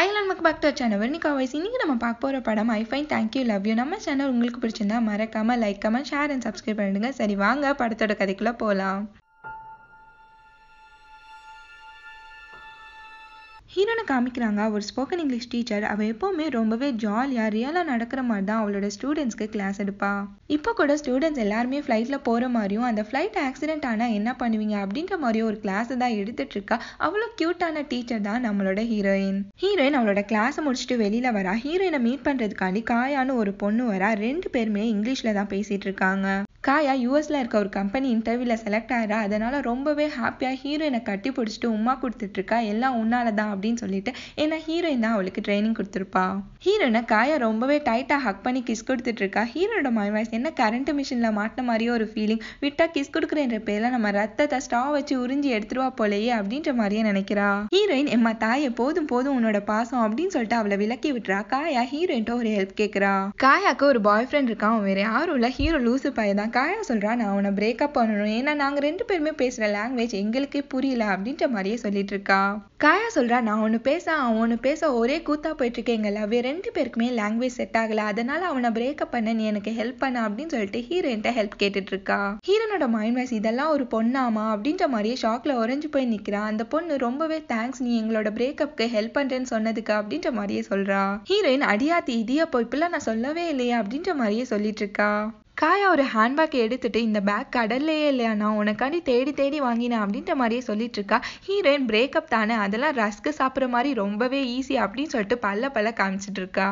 hi நமக்கு back to channel Varnika voice இன்றைக்கி நம்ம பார்க்க போகிற படம் I fine thank you love you நம்ம சேனல் உங்களுக்கு பிடிச்சிருந்தா மறக்காமல் like comment share and subscribe பண்ணிடுங்க சரி வாங்க படத்தோட கதைக்குள்ளே போகலாம் ஹீரோனை காமிக்கிறாங்க ஒரு ஸ்போக்கன் இங்கிலீஷ் டீச்சர் அவள் எப்போவுமே ரொம்பவே ஜாலியாக ரியலாக நடக்கிற மாதிரி தான் அவளோட ஸ்டூடெண்ட்ஸ்க்கு கிளாஸ் எடுப்பா இப்போ கூட ஸ்டூடெண்ட்ஸ் எல்லாருமே ஃப்ளைட்டில் போகிற மாதிரியும் அந்த ஃப்ளைட் ஆக்சிடென்ட் ஆனால் என்ன பண்ணுவீங்க அப்படின்ற மாதிரியும் ஒரு கிளாஸை தான் எடுத்துட்டு இருக்கா அவ்வளோ க்யூட்டான டீச்சர் தான் நம்மளோட ஹீரோயின் ஹீரோயின் அவளோட கிளாஸை முடிச்சுட்டு வெளியில் வரா ஹீரோயினை மீட் பண்ணுறதுக்காண்டி காயான்னு ஒரு பொண்ணு வரா ரெண்டு பேருமே இங்கிலீஷில் தான் பேசிகிட்டு இருக்காங்க காயா யூஎஸ்ல இருக்க ஒரு கம்பெனி இன்டர்வியூல செலக்ட் ஆயிரா அதனால ரொம்பவே ஹாப்பியா ஹீரோயினை கட்டி பிடிச்சிட்டு உமா இருக்கா எல்லாம் உன்னால தான் அப்படின்னு சொல்லிட்டு ஏன்னா ஹீரோயின் தான் அவளுக்கு ட்ரைனிங் கொடுத்துருப்பா ஹீரோனை காயா ரொம்பவே டைட்டா ஹக் பண்ணி கிஸ் கொடுத்துட்டு இருக்கா ஹீரோட வாய்ஸ் என்ன கரண்ட் மிஷின்ல மாட்டின மாதிரியே ஒரு ஃபீலிங் விட்டா கிஸ் கொடுக்குறேன்ற பேர்ல நம்ம ரத்தத்தை ஸ்டா வச்சு உறிஞ்சி எடுத்துருவா போலயே அப்படின்ற மாதிரியே நினைக்கிறா ஹீரோயின் எம்மா தாயை போதும் போதும் உன்னோட பாசம் அப்படின்னு சொல்லிட்டு அவளை விலக்கி விட்டுறா காயா ஹீரோயின் ஒரு ஹெல்ப் கேட்கறா காயாக்கு ஒரு பாய் ஃப்ரெண்ட் இருக்கான் அவன் வேற யாரும் இல்ல ஹீரோ லூசு பையன் காயா சொல்றா நான் அவனை பிரேக்அப் பண்ணணும் ஏன்னா நாங்க ரெண்டு பேருமே பேசுற லாங்குவேஜ் எங்களுக்கே புரியல அப்படின்ற மாதிரியே சொல்லிட்டு இருக்கா காயா சொல்றா நான் ஒன்று பேச அவன் ஒன்று பேச ஒரே கூத்தா போயிட்டுருக்கேங்கல்ல அவன் ரெண்டு பேருக்குமே லாங்குவேஜ் செட் ஆகலை அதனால் அவனை பிரேக்கப் பண்ண நீ எனக்கு ஹெல்ப் பண்ண அப்படின்னு சொல்லிட்டு ஹீரோயின்ட்ட ஹெல்ப் கேட்டுட்ருக்கா ஹீரோனோட மைண்ட் வாய்ஸ் இதெல்லாம் ஒரு பொண்ணாமா அப்படின்ற மாதிரியே ஷாக்கில் உறைஞ்சு போய் நிக்கிறான் அந்த பொண்ணு ரொம்பவே தேங்க்ஸ் நீ எங்களோட பிரேக்கப்க்கு ஹெல்ப் பண்றேன்னு சொன்னதுக்கு அப்படின்ற மாதிரியே சொல்றா ஹீரோயின் அடியாத்தி இதிய போய் இப்பெல்லாம் நான் சொல்லவே இல்லையா அப்படின்ற மாதிரியே சொல்லிட்டு இருக்கா காயா ஒரு ஹேண்ட்பேக் எடுத்துட்டு இந்த பேக் கடல்லையே இல்லையா நான் உனக்காண்டி தேடி தேடி வாங்கினேன் அப்படின்ற மாதிரியே சொல்லிட்டு இருக்கா ஹீரோயின் பிரேக்கப் தானே அதெல்லாம் ரஸ்க்கு சாப்பிட்ற மாதிரி ரொம்பவே ஈஸி அப்படின்னு சொல்லிட்டு பல்ல பல்ல காமிச்சிட்டு இருக்கா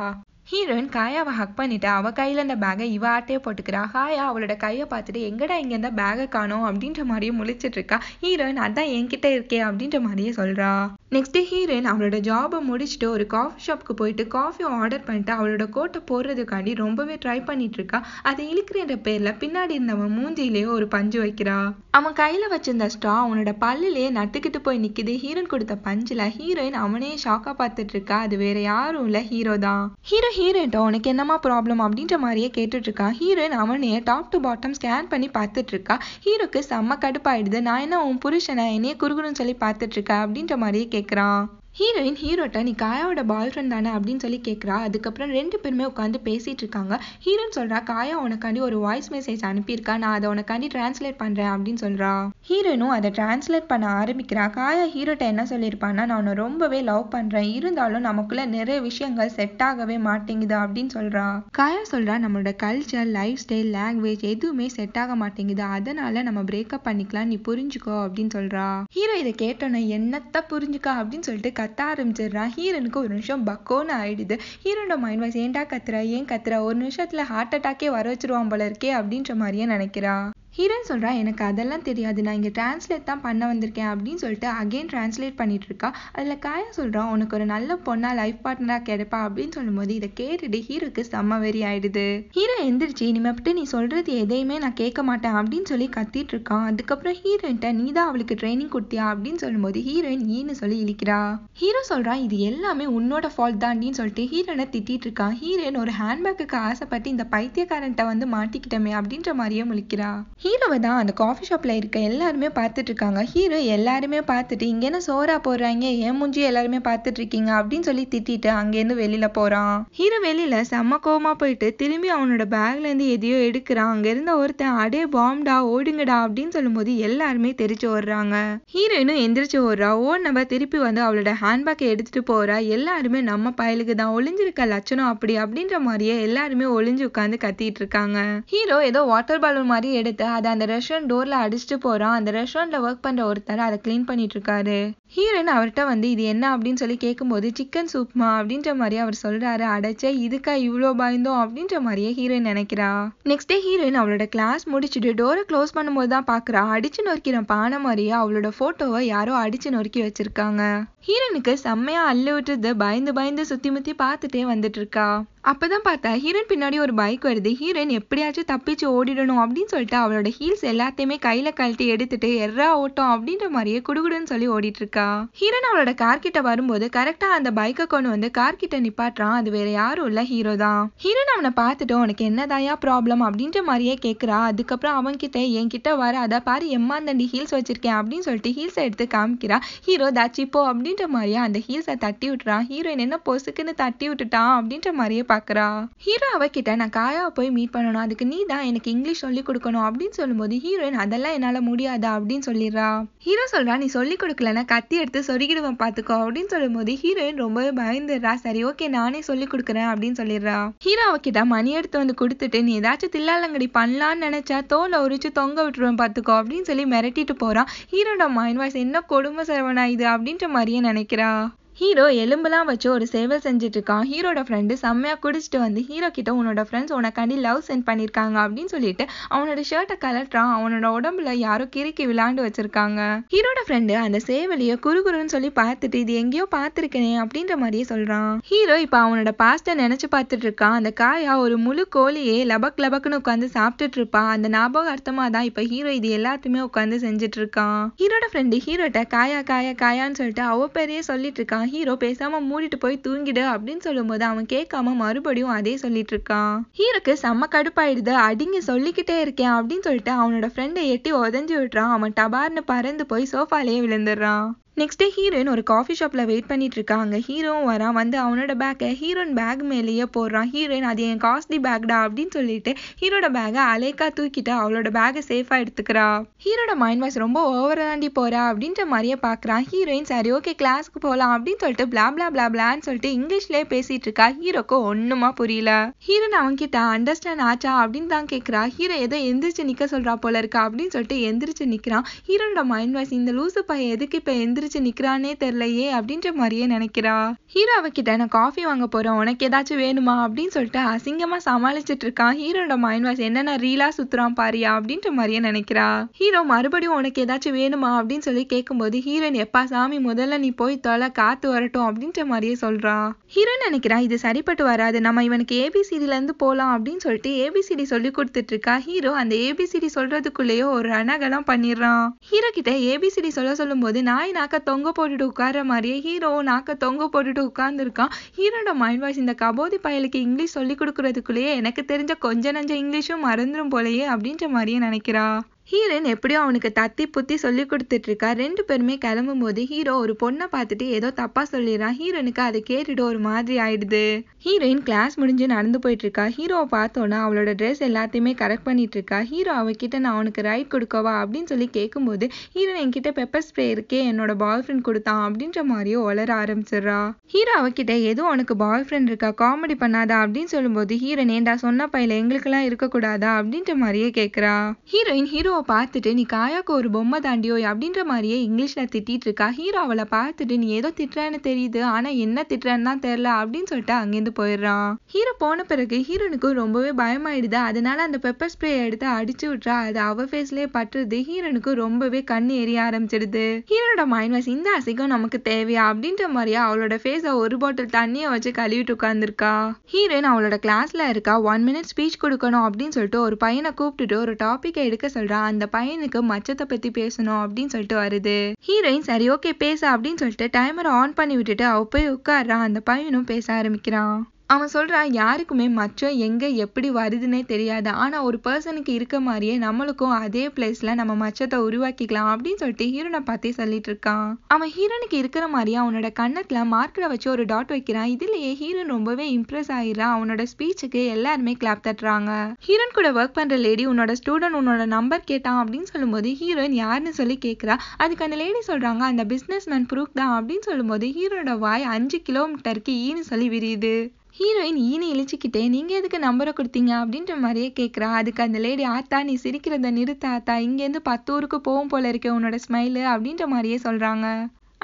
ஹீரோயின் காயாவை ஹக் பண்ணிட்டு அவள் கையில் அந்த பேகை இவ ஆட்டையே போட்டுக்கிறா ஹாயா அவளோட கையை பார்த்துட்டு எங்கடா இங்கே இந்த பேகை காணும் அப்படின்ற மாதிரியே முழிச்சிட்டு இருக்கா ஹீரோயின் அதான் என்கிட்ட இருக்கே அப்படின்ற மாதிரியே சொல்கிறா நெக்ஸ்ட் ஹீரோயின் அவளோட ஜாபை முடிச்சுட்டு ஒரு காஃபி ஷாப்க்கு போயிட்டு காஃபி ஆர்டர் பண்ணிட்டு அவளோட கோட்டை போடுறதுக்காண்டி ரொம்பவே ட்ரை பண்ணிட்டு இருக்கா அதை இழுக்கிறன்ற பேரில் பின்னாடி இருந்தவன் மூஞ்சியிலேயே ஒரு பஞ்சு வைக்கிறா அவன் கையில் வச்சிருந்த ஸ்டா அவனோட பல்லுலேயே நட்டுக்கிட்டு போய் நிக்குது ஹீரோயின் கொடுத்த பஞ்சில் ஹீரோயின் அவனே ஷாக்காக பார்த்துட்டு இருக்கா அது வேற யாரும் இல்லை ஹீரோ தான் ஹீரோ ஹீரோட்ட உனக்கு என்னம்மா ப்ராப்ளம் அப்படின்ற மாதிரியே கேட்டுட்ருக்கா ஹீரோயின் அவனையே டாப் டு பாட்டம் ஸ்கேன் பண்ணி பார்த்துட்ருக்கா ஹீரோக்கு செம்ம கடுப்பாயிடுது நான் என்ன உன் புருஷனை என்னையே குறுகுறுன்னு சொல்லி பார்த்துட்ருக்க அப்படின்ற மாதிரியே கேட்குறான் ஹீரோயின் ஹீரோட்ட நீ காயாவோட பாய் ஃப்ரெண்ட் தானே அப்படின்னு சொல்லி கேட்குறா அதுக்கப்புறம் ரெண்டு பேருமே உட்காந்து பேசிகிட்டு இருக்காங்க ஹீரோன் சொல்கிறா காயா உனக்காண்டி ஒரு வாய்ஸ் மெசேஜ் அனுப்பியிருக்கா நான் அதை உனக்காண்டி டிரான்ஸ்லேட் பண்ணுறேன் அப்படின்னு சொல்கிறா ஹீரோயினும் அதை டிரான்ஸ்லேட் பண்ண ஆரம்பிக்கிறா காயா ஹீரோட்ட என்ன சொல்லியிருப்பான்னா நான் உன்னை ரொம்பவே லவ் பண்ணுறேன் இருந்தாலும் நமக்குள்ள நிறைய விஷயங்கள் செட் ஆகவே மாட்டேங்குது அப்படின்னு சொல்கிறா காயா சொல்கிறா நம்மளோட கல்ச்சர் லைஃப் ஸ்டைல் லாங்குவேஜ் எதுவுமே செட் ஆக மாட்டேங்குது அதனால நம்ம பிரேக்கப் பண்ணிக்கலாம் நீ புரிஞ்சுக்கோ அப்படின்னு சொல்கிறா ஹீரோ இதை கேட்டோன்னே என்னத்த புரிஞ்சுக்கா அப்படின்னு சொல்லிட்டு கத்த ஆரம்பிச்சிடுறான் ஹீரனுக்கு ஒரு நிமிஷம் பக்கோன்னு ஆயிடுது ஹீரோட மைண்ட் வாய்ஸ் ஏன்டா கத்துறா ஏன் கத்துறா ஒரு நிமிஷத்துல ஹார்ட் அட்டாக்கே வர வச்சிருவான் போல இருக்கே அப்படின்ற மாதிரியே நினைக்கிறா ஹீரோன் சொல்கிறான் எனக்கு அதெல்லாம் தெரியாது நான் இங்கே டிரான்ஸ்லேட் தான் பண்ண வந்திருக்கேன் அப்படின்னு சொல்லிட்டு அகெயின் டிரான்ஸ்லேட் பண்ணிட்டு இருக்கா அதில் காயா சொல்கிறா உனக்கு ஒரு நல்ல பொண்ணாக லைஃப் பார்ட்னராக கிடைப்பா அப்படின்னு சொல்லும்போது இதை கேட்டுட்டு ஹீரோக்கு செம்ம வெறி ஆயிடுது ஹீரோ எந்திரிச்சு இனிமேட்டு நீ சொல்கிறது எதையுமே நான் கேட்க மாட்டேன் அப்படின்னு சொல்லி கத்திட்டு இருக்கான் அதுக்கப்புறம் ஹீரோயின்ட்ட நீ தான் அவளுக்கு ட்ரைனிங் கொடுத்தியா அப்படின்னு சொல்லும்போது ஹீரோயின் ஈன்னு சொல்லி இழிக்கிறா ஹீரோ சொல்கிறான் இது எல்லாமே உன்னோட ஃபால்ட் தான் அப்படின்னு சொல்லிட்டு ஹீரோனை திட்டிட்டு இருக்கான் ஹீரோயின் ஒரு ஹேண்ட்பேக்கு ஆசைப்பட்டு இந்த பைத்தியக்காரன்ட்ட வந்து மாட்டிக்கிட்டமே அப்படின்ற மாதிரியே முழிக்கிறா ஹீரோவை தான் அந்த காஃபி ஷாப்பில் இருக்க எல்லாருமே இருக்காங்க ஹீரோ எல்லாருமே பார்த்துட்டு இங்கே என்ன சோறா போடுறாங்க ஏன் முஞ்சி எல்லாருமே இருக்கீங்க அப்படின்னு சொல்லி திட்டிட்டு அங்கேருந்து வெளியில் போகிறான் ஹீரோ வெளியில் செம்ம கோவமாக போயிட்டு திரும்பி அவனோட பேக்லேருந்து எதையோ எடுக்கிறான் இருந்த ஒருத்தன் அடே பாம்டா ஓடுங்கடா அப்படின்னு சொல்லும்போது எல்லாருமே தெரிச்சு ஓடுறாங்க ஹீரோயினும் எந்திரிச்சு ஓடுறா ஓடினவ திருப்பி வந்து அவளோட ஹேண்ட்பேக் எடுத்துட்டு போறா எல்லாருமே நம்ம பயலுக்கு தான் ஒளிஞ்சிருக்க லட்சணம் அப்படி அப்படின்ற மாதிரியே எல்லாருமே ஒளிஞ்சு உட்காந்து கத்திட்டு இருக்காங்க ஹீரோ ஏதோ வாட்டர் பாலூன் மாதிரி எடுத்து அதை அந்த ரெஸ்டாரண்ட் டோர்ல அடிச்சுட்டு போறான் அந்த ரெஸ்டாரண்ட்ல ஒர்க் பண்ற ஒருத்தர் அதை கிளீன் பண்ணிட்டு இருக்காரு ஹீரோயின் அவர்கிட்ட வந்து இது என்ன அப்படின்னு சொல்லி கேட்கும்போது சிக்கன் சூப்மா அப்படின்ற மாதிரி அவர் சொல்றாரு அடைச்சே இதுக்கா இவ்வளோ பயந்தோம் அப்படின்ற மாதிரியே ஹீரோயின் நினைக்கிறா நெக்ஸ்ட் டே ஹீரோயின் அவளோட கிளாஸ் முடிச்சுட்டு டோரை க்ளோஸ் பண்ணும்போது தான் பாக்குறா அடிச்சு நொறுக்கிற பானை மாதிரியே அவளோட போட்டோவை யாரோ அடிச்சு நொறுக்கி வச்சிருக்காங்க ஹீரோனுக்கு செம்மையா அள்ளு விட்டுறது பயந்து பயந்து சுத்தி முத்தி பார்த்துட்டே வந்துட்டு இருக்கா அப்பதான் பார்த்தா ஹீரன் பின்னாடி ஒரு பைக் வருது ஹீரன் எப்படியாச்சும் தப்பிச்சு ஓடிடணும் அப்படின்னு சொல்லிட்டு அவளோட ஹீல்ஸ் எல்லாத்தையுமே கையில் கழட்டி எடுத்துட்டு எர்ரா ஓட்டம் அப்படின்ற மாதிரியே குடுகுடுன்னு சொல்லி ஓடிட்டு இருக்கா ஹீரன் அவளோட கார் கிட்ட வரும்போது கரெக்டாக அந்த பைக்கை கொண்டு வந்து கார் கிட்ட நிப்பாட்டுறான் அது வேற யாரும் இல்லை ஹீரோ தான் ஹீரன் அவனை பார்த்துட்டு உனக்கு என்னதாயா ப்ராப்ளம் அப்படின்ற மாதிரியே கேக்குறா அதுக்கப்புறம் அவன் என் கிட்ட வர அதை பாரு எம்மாந்தண்டி ஹீல்ஸ் வச்சிருக்கேன் அப்படின்னு சொல்லிட்டு ஹீல்ஸை எடுத்து காமிக்கிறா ஹீரோ தாச்சிப்போ அப்படின்ற மாதிரியே அந்த ஹீல்ஸை தட்டி விட்டுறான் ஹீரோயின் என்ன பொசுக்குன்னு தட்டி விட்டுட்டான் அப்படின்ற மாதிரியே பார்க்குறா ஹீரோ அவகிட்ட நான் காயாவை போய் மீட் பண்ணணும் அதுக்கு நீ தான் எனக்கு இங்கிலீஷ் சொல்லி கொடுக்கணும் அப்படின்னு சொல்லும்போது ஹீரோயின் அதெல்லாம் என்னால் முடியாதா அப்படின்னு சொல்லிடுறா ஹீரோ சொல்கிறா நீ சொல்லி கொடுக்கலன்னா கத்தி எடுத்து சொருகிடுவேன் பார்த்துக்கோ அப்படின்னு சொல்லும்போது ஹீரோயின் ரொம்பவே பயந்துடுறா சரி ஓகே நானே சொல்லி கொடுக்குறேன் அப்படின்னு சொல்லிடுறா ஹீரோ அவகிட்ட மணி எடுத்து வந்து கொடுத்துட்டு நீ ஏதாச்சும் தில்லாலங்கடி பண்ணலான்னு நினச்சா தோலை உரிச்சு தொங்க விட்டுருவேன் பார்த்துக்கோ அப்படின்னு சொல்லி மிரட்டிட்டு போகிறான் ஹீரோட மைண்ட் வாய்ஸ் என்ன கொடுமை செலவனா இது அப்படின்ற மாதிரியே நினைக்கிறா ஹீரோ எலும்புலாம் வச்சு ஒரு சேவல் செஞ்சுட்டு இருக்கான் ஹீரோட ஃப்ரெண்டு செம்மையாக குடிச்சிட்டு வந்து ஹீரோ கிட்ட உன்னோட ஃப்ரெண்ட்ஸ் உனக்காண்டி லவ் சென்ட் பண்ணியிருக்காங்க அப்படின்னு சொல்லிட்டு அவனோட ஷர்ட்டை கலட்டுறான் அவனோட உடம்புல யாரோ கிறுக்கி விளாண்டு வச்சிருக்காங்க ஹீரோட ஃப்ரெண்டு அந்த சேவலியை குறுகுருன்னு சொல்லி பார்த்துட்டு இது எங்கேயோ பார்த்துருக்கேனே அப்படின்ற மாதிரியே சொல்றான் ஹீரோ இப்போ அவனோட பாஸ்ட்டை நினைச்சு பார்த்துட்டு இருக்கான் அந்த காயா ஒரு முழு கோழியே லபக் லபக்குன்னு உட்காந்து சாப்பிட்டுட்டு இருப்பான் அந்த அர்த்தமா தான் இப்போ ஹீரோ இது எல்லாத்தையுமே உட்காந்து செஞ்சுட்டு இருக்கான் ஹீரோட ஃப்ரெண்டு ஹீரோட்ட காயா காயா காயான்னு சொல்லிட்டு அவ பெரிய சொல்லிட்டு இருக்கான் ஹீரோ பேசாம மூடிட்டு போய் தூங்கிடு அப்படின்னு சொல்லும்போது அவன் கேட்காம மறுபடியும் அதே சொல்லிட்டு இருக்கான் ஹீரோக்கு செம்ம கடுப்பாயிடுது அடிங்க சொல்லிக்கிட்டே இருக்கேன் அப்படின்னு சொல்லிட்டு அவனோட ஃப்ரெண்டை எட்டி உதஞ்சி விட்டுறான் அவன் டபார்னு பறந்து போய் சோஃபாலேயே விழுந்துடுறான் நெக்ஸ்ட் டே ஹீரோயின் ஒரு காஃபி ஷாப்பில் வெயிட் பண்ணிட்டு அங்க ஹீரோவும் வரான் வந்து அவனோட பேக்கை ஹீரோயின் பேக் மேலேயே போடுறான் ஹீரோயின் அது என் காஸ்ட்லி பேக்டா அப்படின்னு சொல்லிட்டு ஹீரோட பேக்கை அலேக்கா தூக்கிட்டு அவளோட பேக்கை சேஃபாக எடுத்துக்கிறா ஹீரோட மைண்ட் வாய்ஸ் ரொம்ப ஓவர தாண்டி போறா அப்படின்ற மாதிரியே பாக்குறான் ஹீரோயின் சரி ஓகே கிளாஸ்க்கு போகலாம் அப்படின்னு சொல்லிட்டு பிளா பிளா பிளா பிளான்னு சொல்லிட்டு இங்கிலீஷ்லேயே பேசிட்டு இருக்கா ஹீரோக்கு ஒன்றுமா புரியல ஹீரோன் அவன்கிட்ட அண்டர்ஸ்டாண்ட் ஆச்சா அப்படின்னு தான் கேக்குறா ஹீரோ ஏதோ எந்திரிச்சு நிற்க சொல்கிறா போல இருக்கா அப்படின்னு சொல்லிட்டு எந்திரிச்சு நிற்கிறான் ஹீரோட மைண்ட் வாய்ஸ் இந்த லூசு பையன் எதுக்கு இப்போ எந்திரிச்சு எந்திரிச்சு நிக்கிறானே தெரிலையே அப்படின்ற மாதிரியே நினைக்கிறா ஹீரோ அவகிட்ட நான் காஃபி வாங்க போறேன் உனக்கு ஏதாச்சும் வேணுமா அப்படின்னு சொல்லிட்டு அசிங்கமா சமாளிச்சுட்டு இருக்கான் ஹீரோட மைண்ட் வாஷ் என்னென்ன ரீலா சுத்துறான் பாரியா அப்படின்ற மாதிரியே நினைக்கிறா ஹீரோ மறுபடியும் உனக்கு ஏதாச்சும் வேணுமா அப்படின்னு சொல்லி கேட்கும்போது ஹீரோயின் எப்பா சாமி முதல்ல நீ போய் தொலை காத்து வரட்டும் அப்படின்ற மாதிரியே சொல்றா ஹீரோயின் நினைக்கிறா இது சரிப்பட்டு வராது நம்ம இவனுக்கு ஏபிசிடி ல இருந்து போலாம் அப்படின்னு சொல்லிட்டு ஏபிசிடி சொல்லி கொடுத்துட்டு இருக்கா ஹீரோ அந்த ஏபிசிடி சொல்றதுக்குள்ளேயோ ஒரு அனகலம் பண்ணிடுறான் ஹீரோ கிட்ட ஏபிசிடி சொல்ல சொல்லும் போது நாய் நாக்க தொங்க போட்டுட்டு உட்கார்ற மாதிரியே ஹீரோ நாக்க தொங்க போட்டுட்டு உட்கார்ந்துருக்கான் ஹீரோட மைண்ட் வாய்ஸ் இந்த கபோதி பயலுக்கு இங்கிலீஷ் சொல்லி கொடுக்கறதுக்குள்ளேயே எனக்கு தெரிஞ்ச கொஞ்ச நஞ்ச இங்கிலீஷும் மறந்துடும் போலயே அப்படின்ற மாதிரியே நினைக்கிறா ஹீரன் எப்படியோ அவனுக்கு தத்தி புத்தி சொல்லி கொடுத்துட்ருக்கா ரெண்டு பேருமே கிளம்பும் போது ஹீரோ ஒரு பொண்ணை பார்த்துட்டு ஏதோ தப்பாக சொல்லிடுறான் ஹீரோனுக்கு அதை கேட்டுட்டு ஒரு மாதிரி ஆயிடுது ஹீரோயின் கிளாஸ் முடிஞ்சு நடந்து போயிட்டுருக்கா ஹீரோவை பார்த்தோன்னா அவளோட ட்ரெஸ் எல்லாத்தையுமே கரெக்ட் பண்ணிட்டுருக்கா ஹீரோ அவகிட்ட நான் அவனுக்கு ரைட் கொடுக்கவா அப்படின்னு சொல்லி கேட்கும்போது ஹீரோன் என்கிட்ட பெப்பர் ஸ்ப்ரே இருக்கே என்னோட பாய் ஃப்ரெண்ட் கொடுத்தான் அப்படின்ற மாதிரியே வளர ஆரம்பிச்சிடறா ஹீரோ அவகிட்ட ஏதோ உனக்கு பாய் ஃப்ரெண்ட் இருக்கா காமெடி பண்ணாதா அப்படின்னு சொல்லும்போது ஹீரோன் ஏண்டா சொன்ன பையில எங்களுக்கெல்லாம் இருக்கக்கூடாதா அப்படின்ற மாதிரியே கேட்கறா ஹீரோயின் ஹீரோ ஹீரோவை பார்த்துட்டு நீ காயாக்கு ஒரு பொம்மை தாண்டியோய் அப்படின்ற மாதிரியே இங்கிலீஷில் திட்டிகிட்டு இருக்கா ஹீரோ அவளை பார்த்துட்டு நீ ஏதோ திட்டுறான்னு தெரியுது ஆனால் என்ன திட்டுறான்னு தான் தெரில அப்படின்னு சொல்லிட்டு அங்கேருந்து போயிடுறான் ஹீரோ போன பிறகு ஹீரோனுக்கு ரொம்பவே பயமாயிடுது அதனால அந்த பெப்பர் ஸ்ப்ரே எடுத்து அடிச்சு விட்றா அது அவ ஃபேஸ்லேயே பட்டுறது ஹீரோனுக்கு ரொம்பவே கண் எரிய ஆரம்பிச்சிடுது ஹீரோட மைண்ட் வாஷ் இந்த அசைக்கும் நமக்கு தேவையா அப்படின்ற மாதிரியா அவளோட ஃபேஸை ஒரு பாட்டில் தண்ணியை வச்சு கழுவிட்டு உட்காந்துருக்கா ஹீரோயின் அவளோட கிளாஸ்ல இருக்கா ஒன் மினிட் ஸ்பீச் கொடுக்கணும் அப்படின்னு சொல்லிட்டு ஒரு பையனை கூப்பிட்டுட்டு ஒரு டாப்பிக்கை எடுக்க சொல்றா அந்த பையனுக்கு மச்சத்தை பத்தி பேசணும் அப்படின்னு சொல்லிட்டு வருது ஹீரோயின் சரி ஓகே பேச அப்படின்னு சொல்லிட்டு டைமரை ஆன் பண்ணி விட்டுட்டு அவ போய் உட்காடுறான் அந்த பையனும் பேச ஆரம்பிக்கிறான் அவன் சொல்கிறான் யாருக்குமே மச்சம் எங்கே எப்படி வருதுன்னே தெரியாது ஆனால் ஒரு பர்சனுக்கு இருக்க மாதிரியே நம்மளுக்கும் அதே பிளேஸில் நம்ம மச்சத்தை உருவாக்கிக்கலாம் அப்படின்னு சொல்லிட்டு ஹீரோனை பார்த்தே சொல்லிட்டு இருக்கான் அவன் ஹீரோனுக்கு இருக்கிற மாதிரியே அவனோட கண்ணத்தில் மார்க்கரை வச்சு ஒரு டாட் வைக்கிறான் இதுலேயே ஹீரோன் ரொம்பவே இம்ப்ரெஸ் ஆயிடுறான் அவனோட ஸ்பீச்சுக்கு எல்லாருமே கிளாப் தட்டுறாங்க ஹீரோன் கூட ஒர்க் பண்ணுற லேடி உன்னோட ஸ்டூடெண்ட் உன்னோட நம்பர் கேட்டான் அப்படின்னு சொல்லும்போது ஹீரோயின் யாருன்னு சொல்லி கேட்குறா அதுக்கு அந்த லேடி சொல்கிறாங்க அந்த பிஸ்னஸ் மேன் ப்ரூஃப் தான் அப்படின்னு சொல்லும்போது ஹீரோனோட வாய் அஞ்சு கிலோமீட்டருக்கு ஈன்னு சொல்லி விரியுது ஹீரோயின் ஈனை இழிச்சிக்கிட்டே நீங்கள் எதுக்கு நம்பரை கொடுத்தீங்க அப்படின்ற மாதிரியே கேட்குறா அதுக்கு அந்த லேடி ஆத்தா நீ சிரிக்கிறத நிறுத்தாத்தா ஆத்தா இங்கேருந்து பத்து ஊருக்கு போகும் போல இருக்கே உன்னோட ஸ்மைலு அப்படின்ற மாதிரியே சொல்கிறாங்க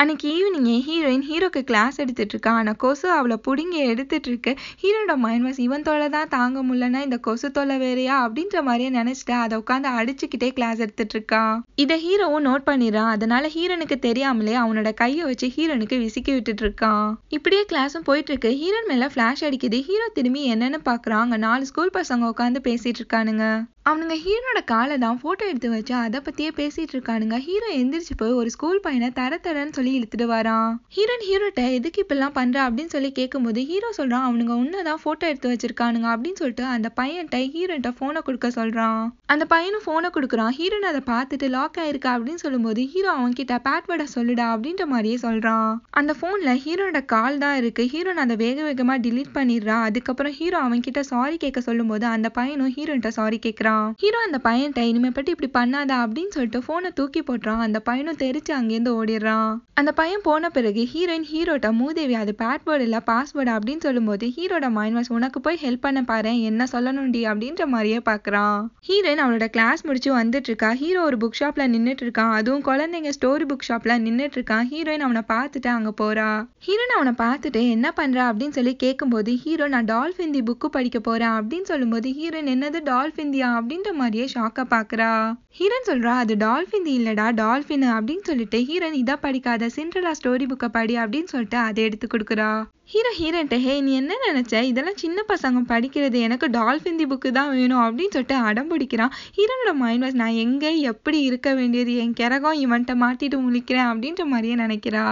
அன்னைக்கு ஈவினிங்கே ஹீரோயின் ஹீரோக்கு கிளாஸ் எடுத்துகிட்ருக்கா ஆனால் கொசு அவளை பிடுங்கி எடுத்துகிட்ருக்கு ஹீரோட மைண்ட் வாஸ் இவன் தொலை தான் தாங்க முடியலன்னா இந்த கொசு தொலை வேறையா அப்படின்ற மாதிரியே நினச்சிட்டு அதை உட்காந்து அடிச்சுக்கிட்டே கிளாஸ் எடுத்துகிட்ருக்கா இதை ஹீரோவும் நோட் பண்ணிடுறான் அதனால் ஹீரோனுக்கு தெரியாமலே அவனோட கையை வச்சு ஹீரோனுக்கு விசிக்கி விட்டுட்ருக்கான் இப்படியே கிளாஸும் போயிட்டுருக்கு ஹீரோன் மேலே ஃப்ளாஷ் அடிக்குது ஹீரோ திரும்பி என்னென்னு பார்க்குறான் அங்கே நாலு ஸ்கூல் பசங்க உட்காந்து பேசிகிட்டு இருக்கானுங்க அவனுங்க ஹீரோட காலை தான் ஃபோட்டோ எடுத்து வச்சு அதை பற்றியே பேசிகிட்டு இருக்கானுங்க ஹீரோ எந்திரிச்சு போய் ஒரு ஸ்கூல் பையனை தர தரன்னு சொல்லி இழுத்துட்டு வரான் ஹீரோன் ஹீரோட்ட எதுக்கு இப்பெல்லாம் பண்ற அப்படின்னு சொல்லி கேட்கும்போது ஹீரோ சொல்கிறான் அவனுங்க உன்னதான் ஃபோட்டோ எடுத்து வச்சிருக்கானுங்க அப்படின்னு சொல்லிட்டு அந்த பையன்கிட்ட ஹீரோன்ட்ட ஃபோனை கொடுக்க சொல்கிறான் அந்த பையனும் ஃபோனை கொடுக்குறான் ஹீரோன் அதை பார்த்துட்டு லாக் ஆயிருக்கா அப்படின்னு சொல்லும்போது ஹீரோ அவன்கிட்ட பேட்வேர்டை சொல்லுடா அப்படின்ற மாதிரியே சொல்கிறான் அந்த ஃபோனில் ஹீரோனோட கால் தான் இருக்குது ஹீரோன் அதை வேக வேகமாக டிலீட் பண்ணிடுறான் அதுக்கப்புறம் ஹீரோ அவன்கிட்ட சாரி கேட்க சொல்லும்போது அந்த பையனும் ஹீரோன்ட்ட சாரி கேட்குறான் போயிடுறான் ஹீரோ அந்த பையன்கிட்ட இனிமேப்பட்டு இப்படி பண்ணாதா அப்படின்னு சொல்லிட்டு போனை தூக்கி போட்டுறான் அந்த பையனும் தெரிச்சு அங்கேருந்து ஓடிடுறான் அந்த பையன் போன பிறகு ஹீரோயின் ஹீரோட்ட மூதேவி அது பேட்வேர்டு இல்லை பாஸ்வேர்டு அப்படின்னு சொல்லும்போது ஹீரோட மைண்ட் வாஷ் உனக்கு போய் ஹெல்ப் பண்ண பாரு என்ன சொல்லணும்டி அப்படின்ற மாதிரியே பார்க்குறான் ஹீரோயின் அவளோட கிளாஸ் முடிச்சு வந்துட்டு இருக்கா ஹீரோ ஒரு புக் ஷாப்ல நின்றுட்டு இருக்கான் அதுவும் குழந்தைங்க ஸ்டோரி புக் ஷாப்ல நின்றுட்டு இருக்கான் ஹீரோயின் அவனை பார்த்துட்டு அங்க போறா ஹீரோயின் அவனை பார்த்துட்டு என்ன பண்ற அப்படின்னு சொல்லி கேட்கும்போது ஹீரோ நான் டால்ஃபிந்தி புக்கு படிக்க போறேன் அப்படின்னு சொல்லும்போது ஹீரோயின் என்னது டால்ஃபிந்தியா அப்படின்ற மாதிரியே ஷாக்கை பார்க்குறா ஹீரன் சொல்கிறா அது டால்ஃபின் இல்லைடா டால்ஃபின் அப்படின்னு சொல்லிட்டு ஹீரன் இதை படிக்காத சிண்ட்ரலா ஸ்டோரி புக்கை படி அப்படின்னு சொல்லிட்டு அதை எடுத்து கொடுக்குறா ஹீரோ ஹீரோன்ட்ட ஹே நீ என்ன நினச்ச இதெல்லாம் சின்ன பசங்க படிக்கிறது எனக்கு டால்ஃபிந்தி புக்கு தான் வேணும் அப்படின்னு சொல்லிட்டு அடம் பிடிக்கிறான் ஹீரோனோட மைண்ட் வாஸ் நான் எங்கே எப்படி இருக்க வேண்டியது என் கிறகம் இவன்ட்ட மாட்டிட்டு முழிக்கிறேன் அப்படின்ற மாதிரியே நினைக்கிறா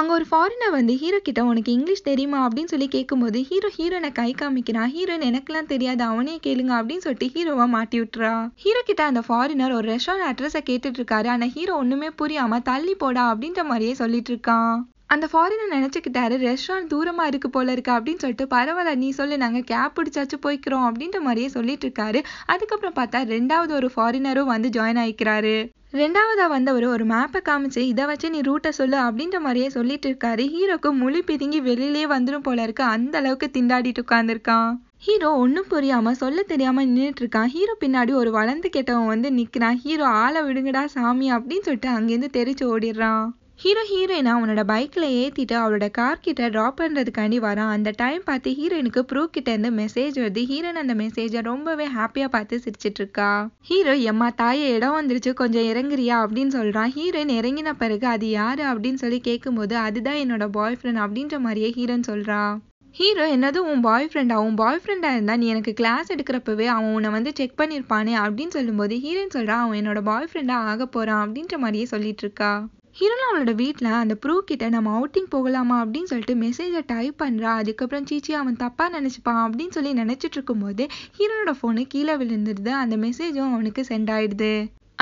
அங்கே ஒரு ஃபாரினர் வந்து ஹீரோ கிட்ட உனக்கு இங்கிலீஷ் தெரியுமா அப்படின்னு சொல்லி கேட்கும்போது ஹீரோ ஹீரோனை கை காமிக்கிறான் ஹீரோன் எனக்கெல்லாம் தெரியாது அவனே கேளுங்க அப்படின்னு சொல்லிட்டு ஹீரோவா மாட்டி விட்டுறா ஹீரோ கிட்ட அந்த ஃபாரினர் ஒரு ரெஸ்டாரண்ட் அட்ரஸை கேட்டுட்டு இருக்காரு ஆனால் ஹீரோ ஒன்றுமே புரியாம தள்ளி போடா அப்படின்ற மாதிரியே சொல்லிட்டு இருக்கான் அந்த ஃபாரினர் நினச்சிக்கிட்டாரு ரெஸ்டாரண்ட் தூரமாக இருக்குது போல இருக்கு அப்படின்னு சொல்லிட்டு பரவாயில்ல நீ சொல்லு நாங்கள் கேப் பிடிச்சாச்சும் போய்க்கிறோம் அப்படின்ற மாதிரியே சொல்லிட்டு இருக்காரு அதுக்கப்புறம் பார்த்தா ரெண்டாவது ஒரு ஃபாரினரும் வந்து ஜாயின் ஆகிக்கிறாரு ரெண்டாவதாக வந்தவர் ஒரு மேப்பை காமிச்சு இதை வச்சு நீ ரூட்டை சொல்லு அப்படின்ற மாதிரியே சொல்லிட்டு இருக்காரு ஹீரோக்கு முழு பிதுங்கி வெளியிலேயே வந்துடும் போல இருக்கு அந்த அளவுக்கு திண்டாடிட்டு உட்காந்துருக்கான் ஹீரோ ஒன்றும் புரியாமல் சொல்ல தெரியாமல் நின்றுட்டு இருக்கான் ஹீரோ பின்னாடி ஒரு வளர்ந்து கெட்டவன் வந்து நிற்கிறான் ஹீரோ ஆளை விடுங்கடா சாமி அப்படின்னு சொல்லிட்டு அங்கேருந்து தெரிச்சு ஓடிடுறான் ஹீரோ ஹீரோயின் அவனோட பைக்கில் ஏற்றிட்டு அவளோட கார்கிட்ட ட்ராப் பண்ணுறதுக்காண்டி வரான் அந்த டைம் பார்த்து ஹீரோயினுக்கு ப்ரூ இருந்து மெசேஜ் வருது ஹீரோயின் அந்த மெசேஜை ரொம்பவே ஹாப்பியாக பார்த்து சிரிச்சிட்டு இருக்கா ஹீரோ எம்மா தாயை இடம் வந்துருச்சு கொஞ்சம் இறங்குறியா அப்படின்னு சொல்கிறான் ஹீரோயின் இறங்கின பிறகு அது யார் அப்படின்னு சொல்லி கேட்கும்போது அதுதான் என்னோட பாய் ஃப்ரெண்ட் அப்படின்ற மாதிரியே ஹீரோன் சொல்கிறா ஹீரோ என்னது உன் பாய் ஃப்ரெண்டா உன் பாய் ஃப்ரெண்டாக இருந்தால் நீ எனக்கு கிளாஸ் எடுக்கிறப்பவே அவன் உன்னை வந்து செக் பண்ணியிருப்பானே அப்படின்னு சொல்லும்போது ஹீரோயின் சொல்கிறான் அவன் என்னோட பாய் ஃப்ரெண்டாக ஆக போகிறான் அப்படின்ற மாதிரியே சொல்லிட்டு இருக்கா ஹீரோனா அவளோட வீட்டில் அந்த ப்ரூ கிட்ட நம்ம அவுட்டிங் போகலாமா அப்படின்னு சொல்லிட்டு மெசேஜை டைப் பண்ணுறா அதுக்கப்புறம் சீச்சி அவன் தப்பாக நினச்சிப்பான் அப்படின்னு சொல்லி நினச்சிட்டு இருக்கும்போது ஹீரோனோட ஃபோனு கீழே விழுந்துருது அந்த மெசேஜும் அவனுக்கு சென்ட் ஆயிடுது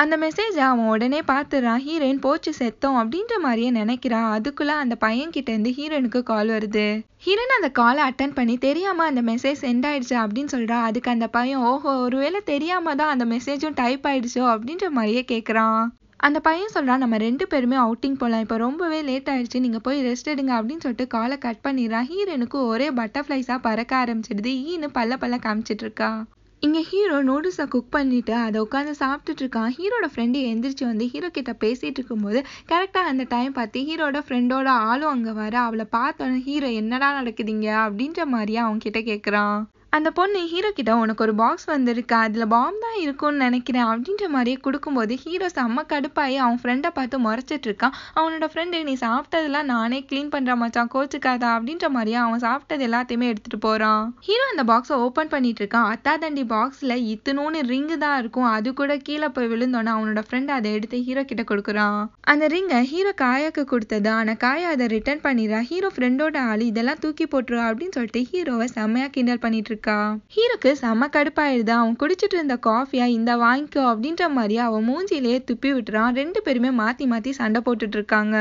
அந்த மெசேஜை அவன் உடனே பார்த்துறான் ஹீரோயின் போச்சு செத்தோம் அப்படின்ற மாதிரியே நினைக்கிறான் அதுக்குள்ளே அந்த பையன் கிட்டேருந்து ஹீரோனுக்கு கால் வருது ஹீரோன் அந்த காலை அட்டன் பண்ணி தெரியாமல் அந்த மெசேஜ் சென்ட் ஆயிடுச்சு அப்படின்னு சொல்கிறா அதுக்கு அந்த பையன் ஓஹோ ஒருவேளை தெரியாமல் தான் அந்த மெசேஜும் டைப் ஆயிடுச்சோ அப்படின்ற மாதிரியே கேட்குறான் அந்த பையன் சொல்கிறான் நம்ம ரெண்டு பேருமே அவுட்டிங் போகலாம் இப்போ ரொம்பவே லேட் ஆயிடுச்சு நீங்கள் போய் ரெஸ்ட் எடுங்க அப்படின்னு சொல்லிட்டு காலை கட் பண்ணிடுறான் ஹீரோனுக்கு ஒரே பட்டர்ஃப்ளைஸாக பறக்க ஆரம்பிச்சிடுது ஈன்னு பல்ல பல்ல காமிச்சிட்டு இருக்கா இங்கே ஹீரோ நூடுல்ஸை குக் பண்ணிவிட்டு அதை உட்காந்து சாப்பிட்டுட்டு இருக்கான் ஹீரோட ஃப்ரெண்டு எந்திரிச்சு வந்து ஹீரோ கிட்ட பேசிகிட்டு இருக்கும்போது கரெக்டாக அந்த டைம் பார்த்து ஹீரோட ஃப்ரெண்டோட ஆளும் அங்கே வர அவளை பார்த்தோன்னே ஹீரோ என்னடா நடக்குதுங்க அப்படின்ற மாதிரியே அவங்க கிட்ட கேட்குறான் அந்த பொண்ணு ஹீரோ கிட்ட உனக்கு ஒரு பாக்ஸ் வந்திருக்கு அதில் பாம் தான் இருக்கும்னு நினைக்கிறேன் அப்படின்ற மாதிரியே கொடுக்கும்போது ஹீரோ செம்ம கடுப்பாயி அவன் ஃப்ரெண்டை பார்த்து முறைச்சிட்டு இருக்கான் அவனோட ஃப்ரெண்டு நீ சாப்பிட்டதெல்லாம் நானே க்ளீன் பண்ணுற மச்சான் கோச்சுக்காதா அப்படின்ற மாதிரியே அவன் சாப்பிட்டது எல்லாத்தையுமே எடுத்துகிட்டு போகிறான் ஹீரோ அந்த பாக்ஸை ஓப்பன் பண்ணிட்டு இருக்கான் அத்தா தண்டி பாக்ஸில் இத்தனோன்னு ரிங்கு தான் இருக்கும் அது கூட கீழே போய் விழுந்தோன்னே அவனோட ஃப்ரெண்டு அதை எடுத்து ஹீரோ கிட்ட கொடுக்குறான் அந்த ரிங்கை ஹீரோ காயாக்கு கொடுத்தது ஆனால் காயா அதை ரிட்டர்ன் பண்ணிடுறா ஹீரோ ஃப்ரெண்டோட ஆள் இதெல்லாம் தூக்கி போட்டுருவா அப்படின்னு சொல்லிட்டு ஹீரோவை செம்மையாக கிண்டல் பண்ணிட்டு இருக்கா ஹீரோக்கு செம கடுப்பாயிருதா அவன் குடிச்சிட்டு இருந்த காஃபியா இந்த வாங்கிக்கோ அப்படின்ற மாதிரி அவன் மூஞ்சிலேயே துப்பி விட்டுறான் ரெண்டு பேருமே மாத்தி மாத்தி சண்டை போட்டுட்டு இருக்காங்க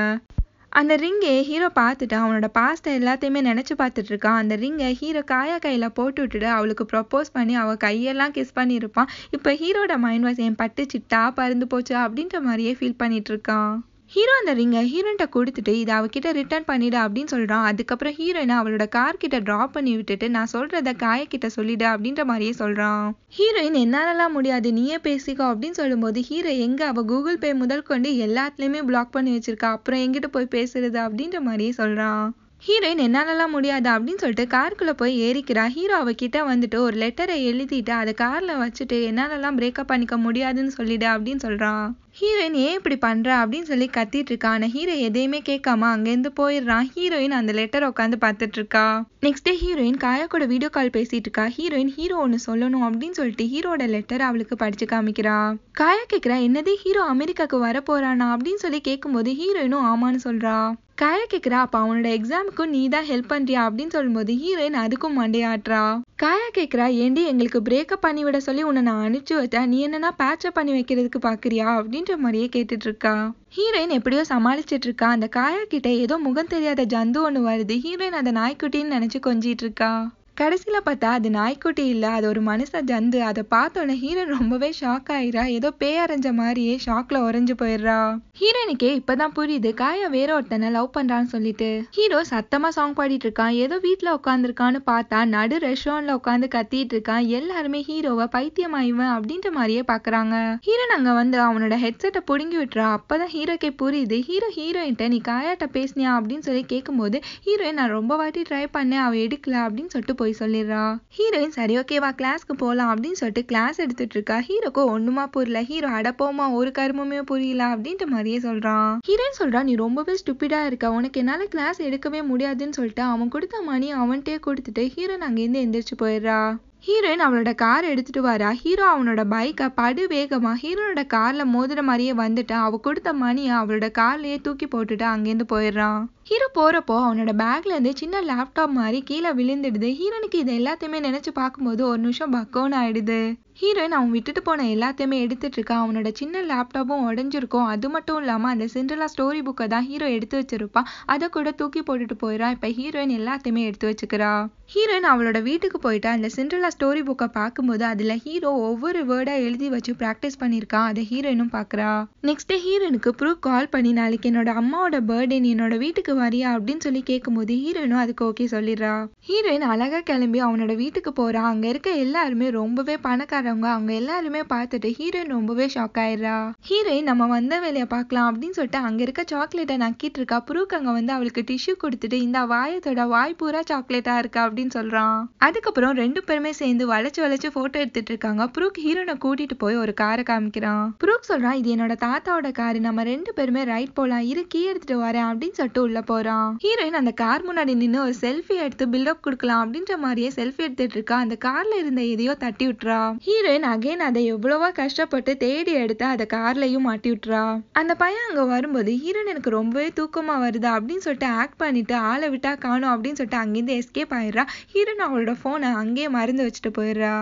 அந்த ரிங்கை ஹீரோ பார்த்துட்டு அவனோட பாஸ்ட்டை எல்லாத்தையுமே நினச்சி பார்த்துட்டு இருக்கான் அந்த ரிங்கை ஹீரோ காயா கையில் போட்டு விட்டுட்டு அவளுக்கு ப்ரப்போஸ் பண்ணி அவள் கையெல்லாம் கிஸ் பண்ணியிருப்பான் இப்போ ஹீரோட மைண்ட் வாஸ் என் பட்டு சிட்டா பறந்து போச்சு அப்படின்ற மாதிரியே ஃபீல் பண்ணிட்டு இருக்கான் ஹீரோ அந்த ரிங்கை ஹீரோன்ட்ட கொடுத்துட்டு இதை அவகிட்ட ரிட்டர்ன் பண்ணிடு அப்படின்னு சொல்கிறான் அதுக்கப்புறம் ஹீரோயினை அவளோட கார் கிட்ட ட்ராப் பண்ணி விட்டுட்டு நான் சொல்கிறத காயக்கிட்ட சொல்லிடு அப்படின்ற மாதிரியே சொல்கிறான் ஹீரோயின் என்னாலலாம் முடியாது நீயே பேசிக்கோ அப்படின்னு சொல்லும்போது ஹீரோ எங்கே அவள் கூகுள் பே முதல் கொண்டு எல்லாத்துலேயுமே பிளாக் பண்ணி வச்சிருக்கா அப்புறம் எங்கிட்ட போய் பேசுறது அப்படின்ற மாதிரியே சொல்கிறான் ஹீரோயின் என்னாலலாம் முடியாது அப்படின்னு சொல்லிட்டு காருக்குள்ளே போய் ஏறிக்கிறா ஹீரோ அவகிட்ட வந்துட்டு ஒரு லெட்டரை எழுதிட்டு அதை காரில் வச்சுட்டு என்னாலலாம் பிரேக்கப் பண்ணிக்க முடியாதுன்னு சொல்லிடு அப்படின்னு சொல்கிறான் ஹீரோயின் ஏன் இப்படி பண்ணுற அப்படின்னு சொல்லி கத்திட்டு இருக்கா ஆனால் ஹீரோ எதையுமே கேட்காம அங்கேருந்து போயிடுறான் ஹீரோயின் அந்த லெட்டர் உட்காந்து பார்த்துட்டு இருக்கா நெக்ஸ்ட் டே ஹீரோயின் காயா கூட வீடியோ கால் பேசிட்டு இருக்கா ஹீரோயின் ஹீரோ ஒன்று சொல்லணும் அப்படின்னு சொல்லிட்டு ஹீரோட லெட்டர் அவளுக்கு படிச்சு காமிக்கிறா காயா கேட்குறா என்னது ஹீரோ அமெரிக்காவுக்கு வர போறானா அப்படின்னு சொல்லி கேட்கும்போது ஹீரோயினும் ஆமான்னு சொல்றா காயா கேட்குறா அப்ப அவனோட எக்ஸாமுக்கும் நீ தான் ஹெல்ப் பண்ணுறியா அப்படின்னு சொல்லும்போது ஹீரோயின் அதுக்கும் மண்டையாட்டுறா காயா கேட்குறா ஏண்டி எங்களுக்கு பிரேக்கப் பண்ணிவிட சொல்லி உன்னை நான் அனுப்பிச்சி வச்சேன் நீ என்னன்னா பேச்சப் பண்ணி வைக்கிறதுக்கு பார்க்குறியா அப்படின்ற மாதிரியே கேட்டுட்ருக்கா ஹீரோயின் எப்படியோ சமாளிச்சிட்டு இருக்கா அந்த காயா கிட்ட ஏதோ முகம் தெரியாத ஜந்து ஒன்று வருது ஹீரோயின் அதை நாய்க்குட்டின்னு நினச்சி கொஞ்சிட்டு இருக்கா கடைசியில் பார்த்தா அது நாய்க்குட்டி இல்லை அது ஒரு மனுஷன் ஜந்து அதை பார்த்தோன்னே ஹீரோன் ரொம்பவே ஷாக் ஆயிரா ஏதோ அரைஞ்ச மாதிரியே ஷாக்ல உறைஞ்சு போயிடுறா ஹீரோனுக்கே இப்பதான் புரியுது காயா வேற ஒருத்தனை லவ் பண்றான்னு சொல்லிட்டு ஹீரோ சத்தமா சாங் பாடிட்டு இருக்கான் ஏதோ வீட்டுல உட்காந்துருக்கான்னு பார்த்தா நடு ரெஸ்டாரண்ட்ல உட்காந்து கத்திட்டு இருக்கான் எல்லாருமே ஹீரோவை பைத்தியமாயிவன் அப்படின்ற மாதிரியே பாக்குறாங்க ஹீரோன் அங்க வந்து அவனோட ஹெட்செட்டை புடுங்கி விட்டுறா அப்பதான் ஹீரோக்கே புரியுது ஹீரோ ஹீரோயின் நீ காயாட்ட பேசினியா அப்படின்னு சொல்லி கேட்கும்போது ஹீரோயின் நான் ரொம்ப வாட்டி ட்ரை பண்ணேன் அவ எடுக்கல அப்படின்னு சொல்லிட்டு போய் சொல்லிடுறான் ஹீரோயின் சரி ஓகேவா கிளாஸ்க்கு போகலாம் அப்படின்னு சொல்லிட்டு கிளாஸ் எடுத்துட்டு இருக்கா ஹீரோக்கோ ஒண்ணுமா புரியல ஹீரோ அடப்போமா ஒரு கருமமே புரியல அப்படின்ற மாதிரியே சொல்றான் ஹீரோயின் சொல்றான் நீ ரொம்பவே ஸ்டூப்பிடா இருக்க உனக்கு என்னால கிளாஸ் எடுக்கவே முடியாதுன்னு சொல்லிட்டு அவன் கொடுத்த மணி அவன்கிட்டே கொடுத்துட்டு ஹீரோயின் அங்கிருந்து எந்திரிச்சு போயிடுறா ஹீரோயின் அவளோட கார் எடுத்துகிட்டு வரா ஹீரோ அவனோட பைக்கை படு வேகமாக ஹீரோனோட காரில் மோதுகிற மாதிரியே வந்துட்டு அவள் கொடுத்த மணியை அவளோட கார்லேயே தூக்கி போட்டுட்டு அங்கேருந்து போயிடுறான் ஹீரோ போகிறப்போ அவனோட பேக்லேருந்து சின்ன லேப்டாப் மாதிரி கீழே விழுந்துடுது ஹீரோனுக்கு இது எல்லாத்தையுமே நினச்சி பார்க்கும்போது ஒரு நிமிஷம் பக்கோன்னு ஆயிடுது ஹீரோயின் அவன் விட்டுட்டு போன எல்லாத்தையுமே எடுத்துட்டு இருக்கா அவனோட சின்ன லேப்டாப்பும் உடஞ்சிருக்கும் அது மட்டும் இல்லாமல் அந்த சிண்ட்ரலா ஸ்டோரி புக்கை தான் ஹீரோ எடுத்து வச்சிருப்பா அதை கூட தூக்கி போட்டுட்டு போயிடறான் இப்போ ஹீரோயின் எல்லாத்தையுமே எடுத்து வச்சுக்கிறா ஹீரோயின் அவளோட வீட்டுக்கு போயிட்டா அந்த சிண்ட்ரலா ஸ்டோரி புக்கை பார்க்கும்போது அதில் ஹீரோ ஒவ்வொரு வேர்டாக எழுதி வச்சு ப்ராக்டிஸ் பண்ணிருக்கான் அதை ஹீரோயினும் பார்க்குறா நெக்ஸ்ட் ஹீரோயினுக்கு ப்ரூ கால் பண்ணி நாளைக்கு என்னோட அம்மாவோட பர்த்டே நீ என்னோட வீட்டுக்கு வரியா அப்படின்னு சொல்லி கேட்கும்போது ஹீரோயினும் அதுக்கு ஓகே சொல்லிடுறா ஹீரோயின் அழகாக கிளம்பி அவனோட வீட்டுக்கு போறா அங்கே இருக்க எல்லாருமே ரொம்பவே பணக்கார வர்றவங்க அவங்க எல்லாருமே பார்த்துட்டு ஹீரோயின் ரொம்பவே ஷாக் ஆயிடுறா ஹீரோயின் நம்ம வந்த வேலையை பார்க்கலாம் அப்படின்னு சொல்லிட்டு அங்க இருக்க சாக்லேட்டை நக்கிட்டு இருக்கா புரூக் அங்க வந்து அவளுக்கு டிஷ்யூ கொடுத்துட்டு இந்த வாயத்தோட வாய் பூரா சாக்லேட்டா இருக்கா அப்படின்னு சொல்றான் அதுக்கப்புறம் ரெண்டு பேருமே சேர்ந்து வளைச்சு வளைச்சு போட்டோ எடுத்துட்டு இருக்காங்க புரூக் ஹீரோனை கூட்டிட்டு போய் ஒரு காரை காமிக்கிறான் புரூக் சொல்றான் இது என்னோட தாத்தாவோட காரு நம்ம ரெண்டு பேருமே ரைட் போலாம் இரு கீ எடுத்துட்டு வரேன் அப்படின்னு சொல்லிட்டு உள்ள போறான் ஹீரோயின் அந்த கார் முன்னாடி நின்று ஒரு செல்ஃபி எடுத்து பில்டப் கொடுக்கலாம் அப்படின்ற மாதிரியே செல்ஃபி எடுத்துட்டு இருக்கா அந்த கார்ல இருந்த எதையோ தட்டி விட்டுறா ஹீரோயின் அகைன் அதை எவ்வளவா கஷ்டப்பட்டு தேடி எடுத்து அதை கார்லையும் மாட்டி விட்டுறா அந்த பையன் அங்கே வரும்போது ஹீரோயின் எனக்கு ரொம்பவே தூக்கமாக வருதா அப்படின்னு சொல்லிட்டு ஆக்ட் பண்ணிட்டு ஆளை விட்டா காணும் அப்படின்னு சொல்லிட்டு அங்கேருந்து எஸ்கேப் ஆயிடுறா ஹீரோயின் அவளோட ஃபோனை அங்கேயே மறந்து வச்சுட்டு போயிடுறா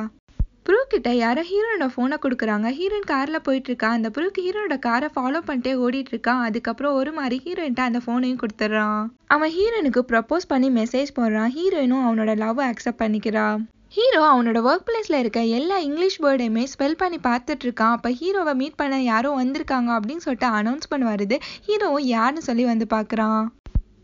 ப்ரூ கிட்ட யாரோ ஹீரோனோட ஃபோனை கொடுக்குறாங்க ஹீரோயின் காரில் இருக்கா அந்த ப்ரூக்கு ஹீரோனோட காரை ஃபாலோ பண்ணிட்டே ஓடிட்டு இருக்கான் அதுக்கப்புறம் ஒரு மாதிரி ஹீரோயின்ட்ட அந்த ஃபோனையும் கொடுத்துட்றான் அவன் ஹீரோனுக்கு ப்ரப்போஸ் பண்ணி மெசேஜ் போடுறான் ஹீரோயினும் அவனோட லவ் அக்செப்ட் பண்ணிக்கிறான் ஹீரோ அவனோட ஒர்க் பிளேஸில் இருக்க எல்லா இங்கிலீஷ் வேர்டையுமே ஸ்பெல் பண்ணி பார்த்துட்டு இருக்கான் அப்போ ஹீரோவை மீட் பண்ண யாரோ வந்திருக்காங்க அப்படின்னு சொல்லிட்டு அனௌன்ஸ் வருது ஹீரோ யாருன்னு சொல்லி வந்து பார்க்குறான்